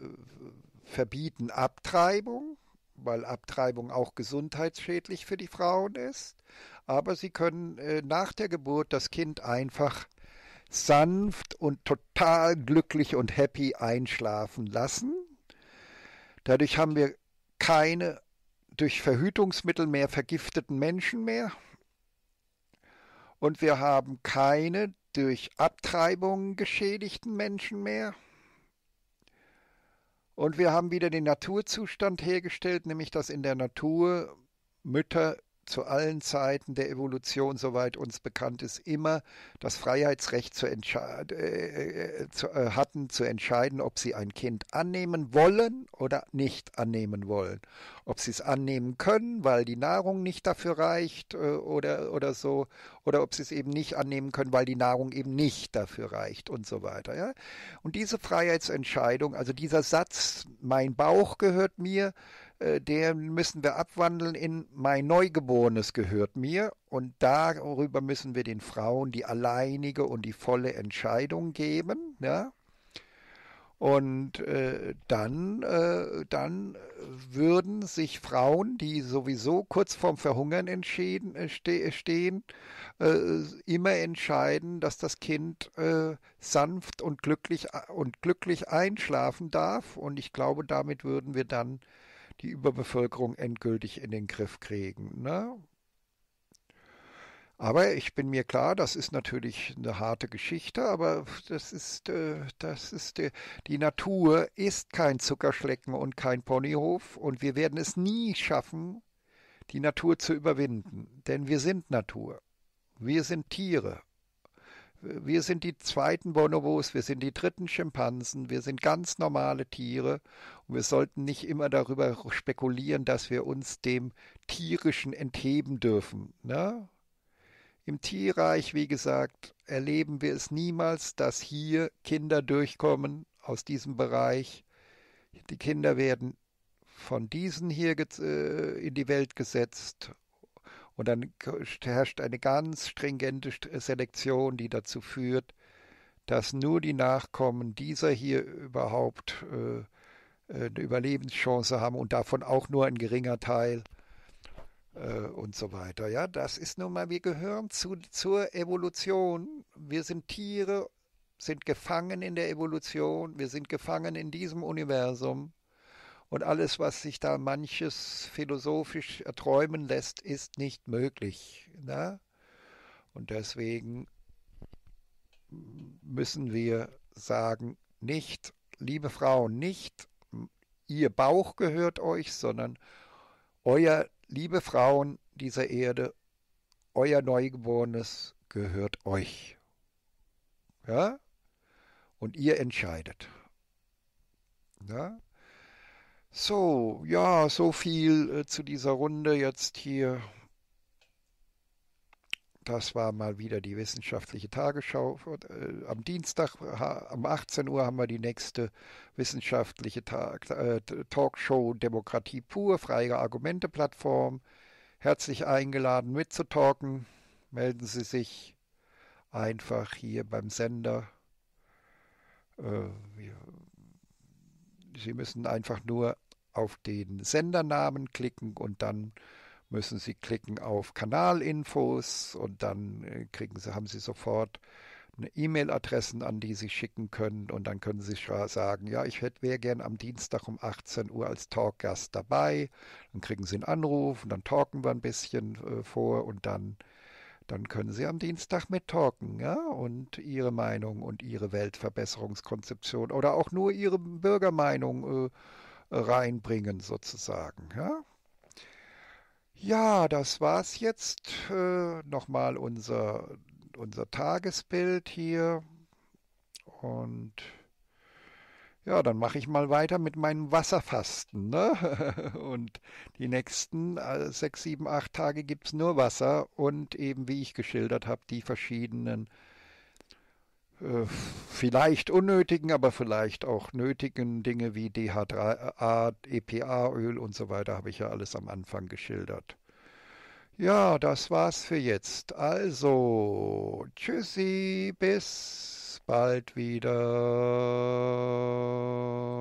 verbieten Abtreibung, weil Abtreibung auch gesundheitsschädlich für die Frauen ist. Aber sie können äh, nach der Geburt das Kind einfach sanft und total glücklich und happy einschlafen lassen. Dadurch haben wir keine durch Verhütungsmittel mehr vergifteten Menschen mehr. Und wir haben keine durch Abtreibungen geschädigten Menschen mehr. Und wir haben wieder den Naturzustand hergestellt, nämlich dass in der Natur Mütter zu allen Zeiten der Evolution, soweit uns bekannt ist, immer das Freiheitsrecht zu äh, äh, zu, äh, hatten, zu entscheiden, ob sie ein Kind annehmen wollen oder nicht annehmen wollen. Ob sie es annehmen können, weil die Nahrung nicht dafür reicht äh, oder, oder so, oder ob sie es eben nicht annehmen können, weil die Nahrung eben nicht dafür reicht und so weiter. Ja? Und diese Freiheitsentscheidung, also dieser Satz, mein Bauch gehört mir, äh, den müssen wir abwandeln in mein Neugeborenes gehört mir und darüber müssen wir den Frauen die alleinige und die volle Entscheidung geben, ja. Und äh, dann, äh, dann würden sich Frauen, die sowieso kurz vorm Verhungern entschieden, äh, ste stehen, äh, immer entscheiden, dass das Kind äh, sanft und glücklich und glücklich einschlafen darf. Und ich glaube, damit würden wir dann die Überbevölkerung endgültig in den Griff kriegen. Ne? Aber ich bin mir klar, das ist natürlich eine harte Geschichte, aber das ist, äh, das ist, äh, die Natur ist kein Zuckerschlecken und kein Ponyhof und wir werden es nie schaffen, die Natur zu überwinden, denn wir sind Natur. Wir sind Tiere wir sind die zweiten Bonobos, wir sind die dritten Schimpansen, wir sind ganz normale Tiere und wir sollten nicht immer darüber spekulieren, dass wir uns dem Tierischen entheben dürfen. Ne? Im Tierreich, wie gesagt, erleben wir es niemals, dass hier Kinder durchkommen aus diesem Bereich. Die Kinder werden von diesen hier äh, in die Welt gesetzt und dann herrscht eine ganz stringente äh, Selektion, die dazu führt, dass nur die Nachkommen dieser hier überhaupt äh, eine Überlebenschance haben und davon auch nur ein geringer Teil äh, und so weiter. Ja, das ist nun mal, wir gehören zu, zur Evolution. Wir sind Tiere, sind gefangen in der Evolution, wir sind gefangen in diesem Universum und alles, was sich da manches philosophisch erträumen lässt, ist nicht möglich. Ne? Und deswegen müssen wir sagen, nicht, liebe Frauen, nicht ihr Bauch gehört euch, sondern euer, liebe Frauen dieser Erde, euer Neugeborenes gehört euch. Ja? Und ihr entscheidet. Ja? So, ja, so viel äh, zu dieser Runde jetzt hier. Das war mal wieder die wissenschaftliche Tagesschau. Äh, am Dienstag um 18 Uhr haben wir die nächste wissenschaftliche Tag, äh, Talkshow Demokratie pur, freie Argumente-Plattform. Herzlich eingeladen mitzutalken. Melden Sie sich einfach hier beim Sender. Äh, Sie müssen einfach nur auf den Sendernamen klicken und dann müssen Sie klicken auf Kanalinfos und dann äh, kriegen Sie, haben Sie sofort E-Mail-Adressen, an die Sie schicken können und dann können Sie sagen, ja, ich wäre gern am Dienstag um 18 Uhr als Talkgast dabei. Dann kriegen Sie einen Anruf und dann talken wir ein bisschen äh, vor und dann, dann können Sie am Dienstag mittalken ja, und Ihre Meinung und Ihre Weltverbesserungskonzeption oder auch nur Ihre Bürgermeinung äh, reinbringen sozusagen. Ja, ja das war's jetzt. Äh, Nochmal unser, unser Tagesbild hier. Und ja, dann mache ich mal weiter mit meinem Wasserfasten. Ne? Und die nächsten äh, sechs, sieben, acht Tage gibt es nur Wasser und eben, wie ich geschildert habe, die verschiedenen äh, vielleicht unnötigen, aber vielleicht auch nötigen Dinge wie DH3A, äh, EPA-Öl und so weiter habe ich ja alles am Anfang geschildert. Ja, das war's für jetzt. Also, tschüssi, bis bald wieder.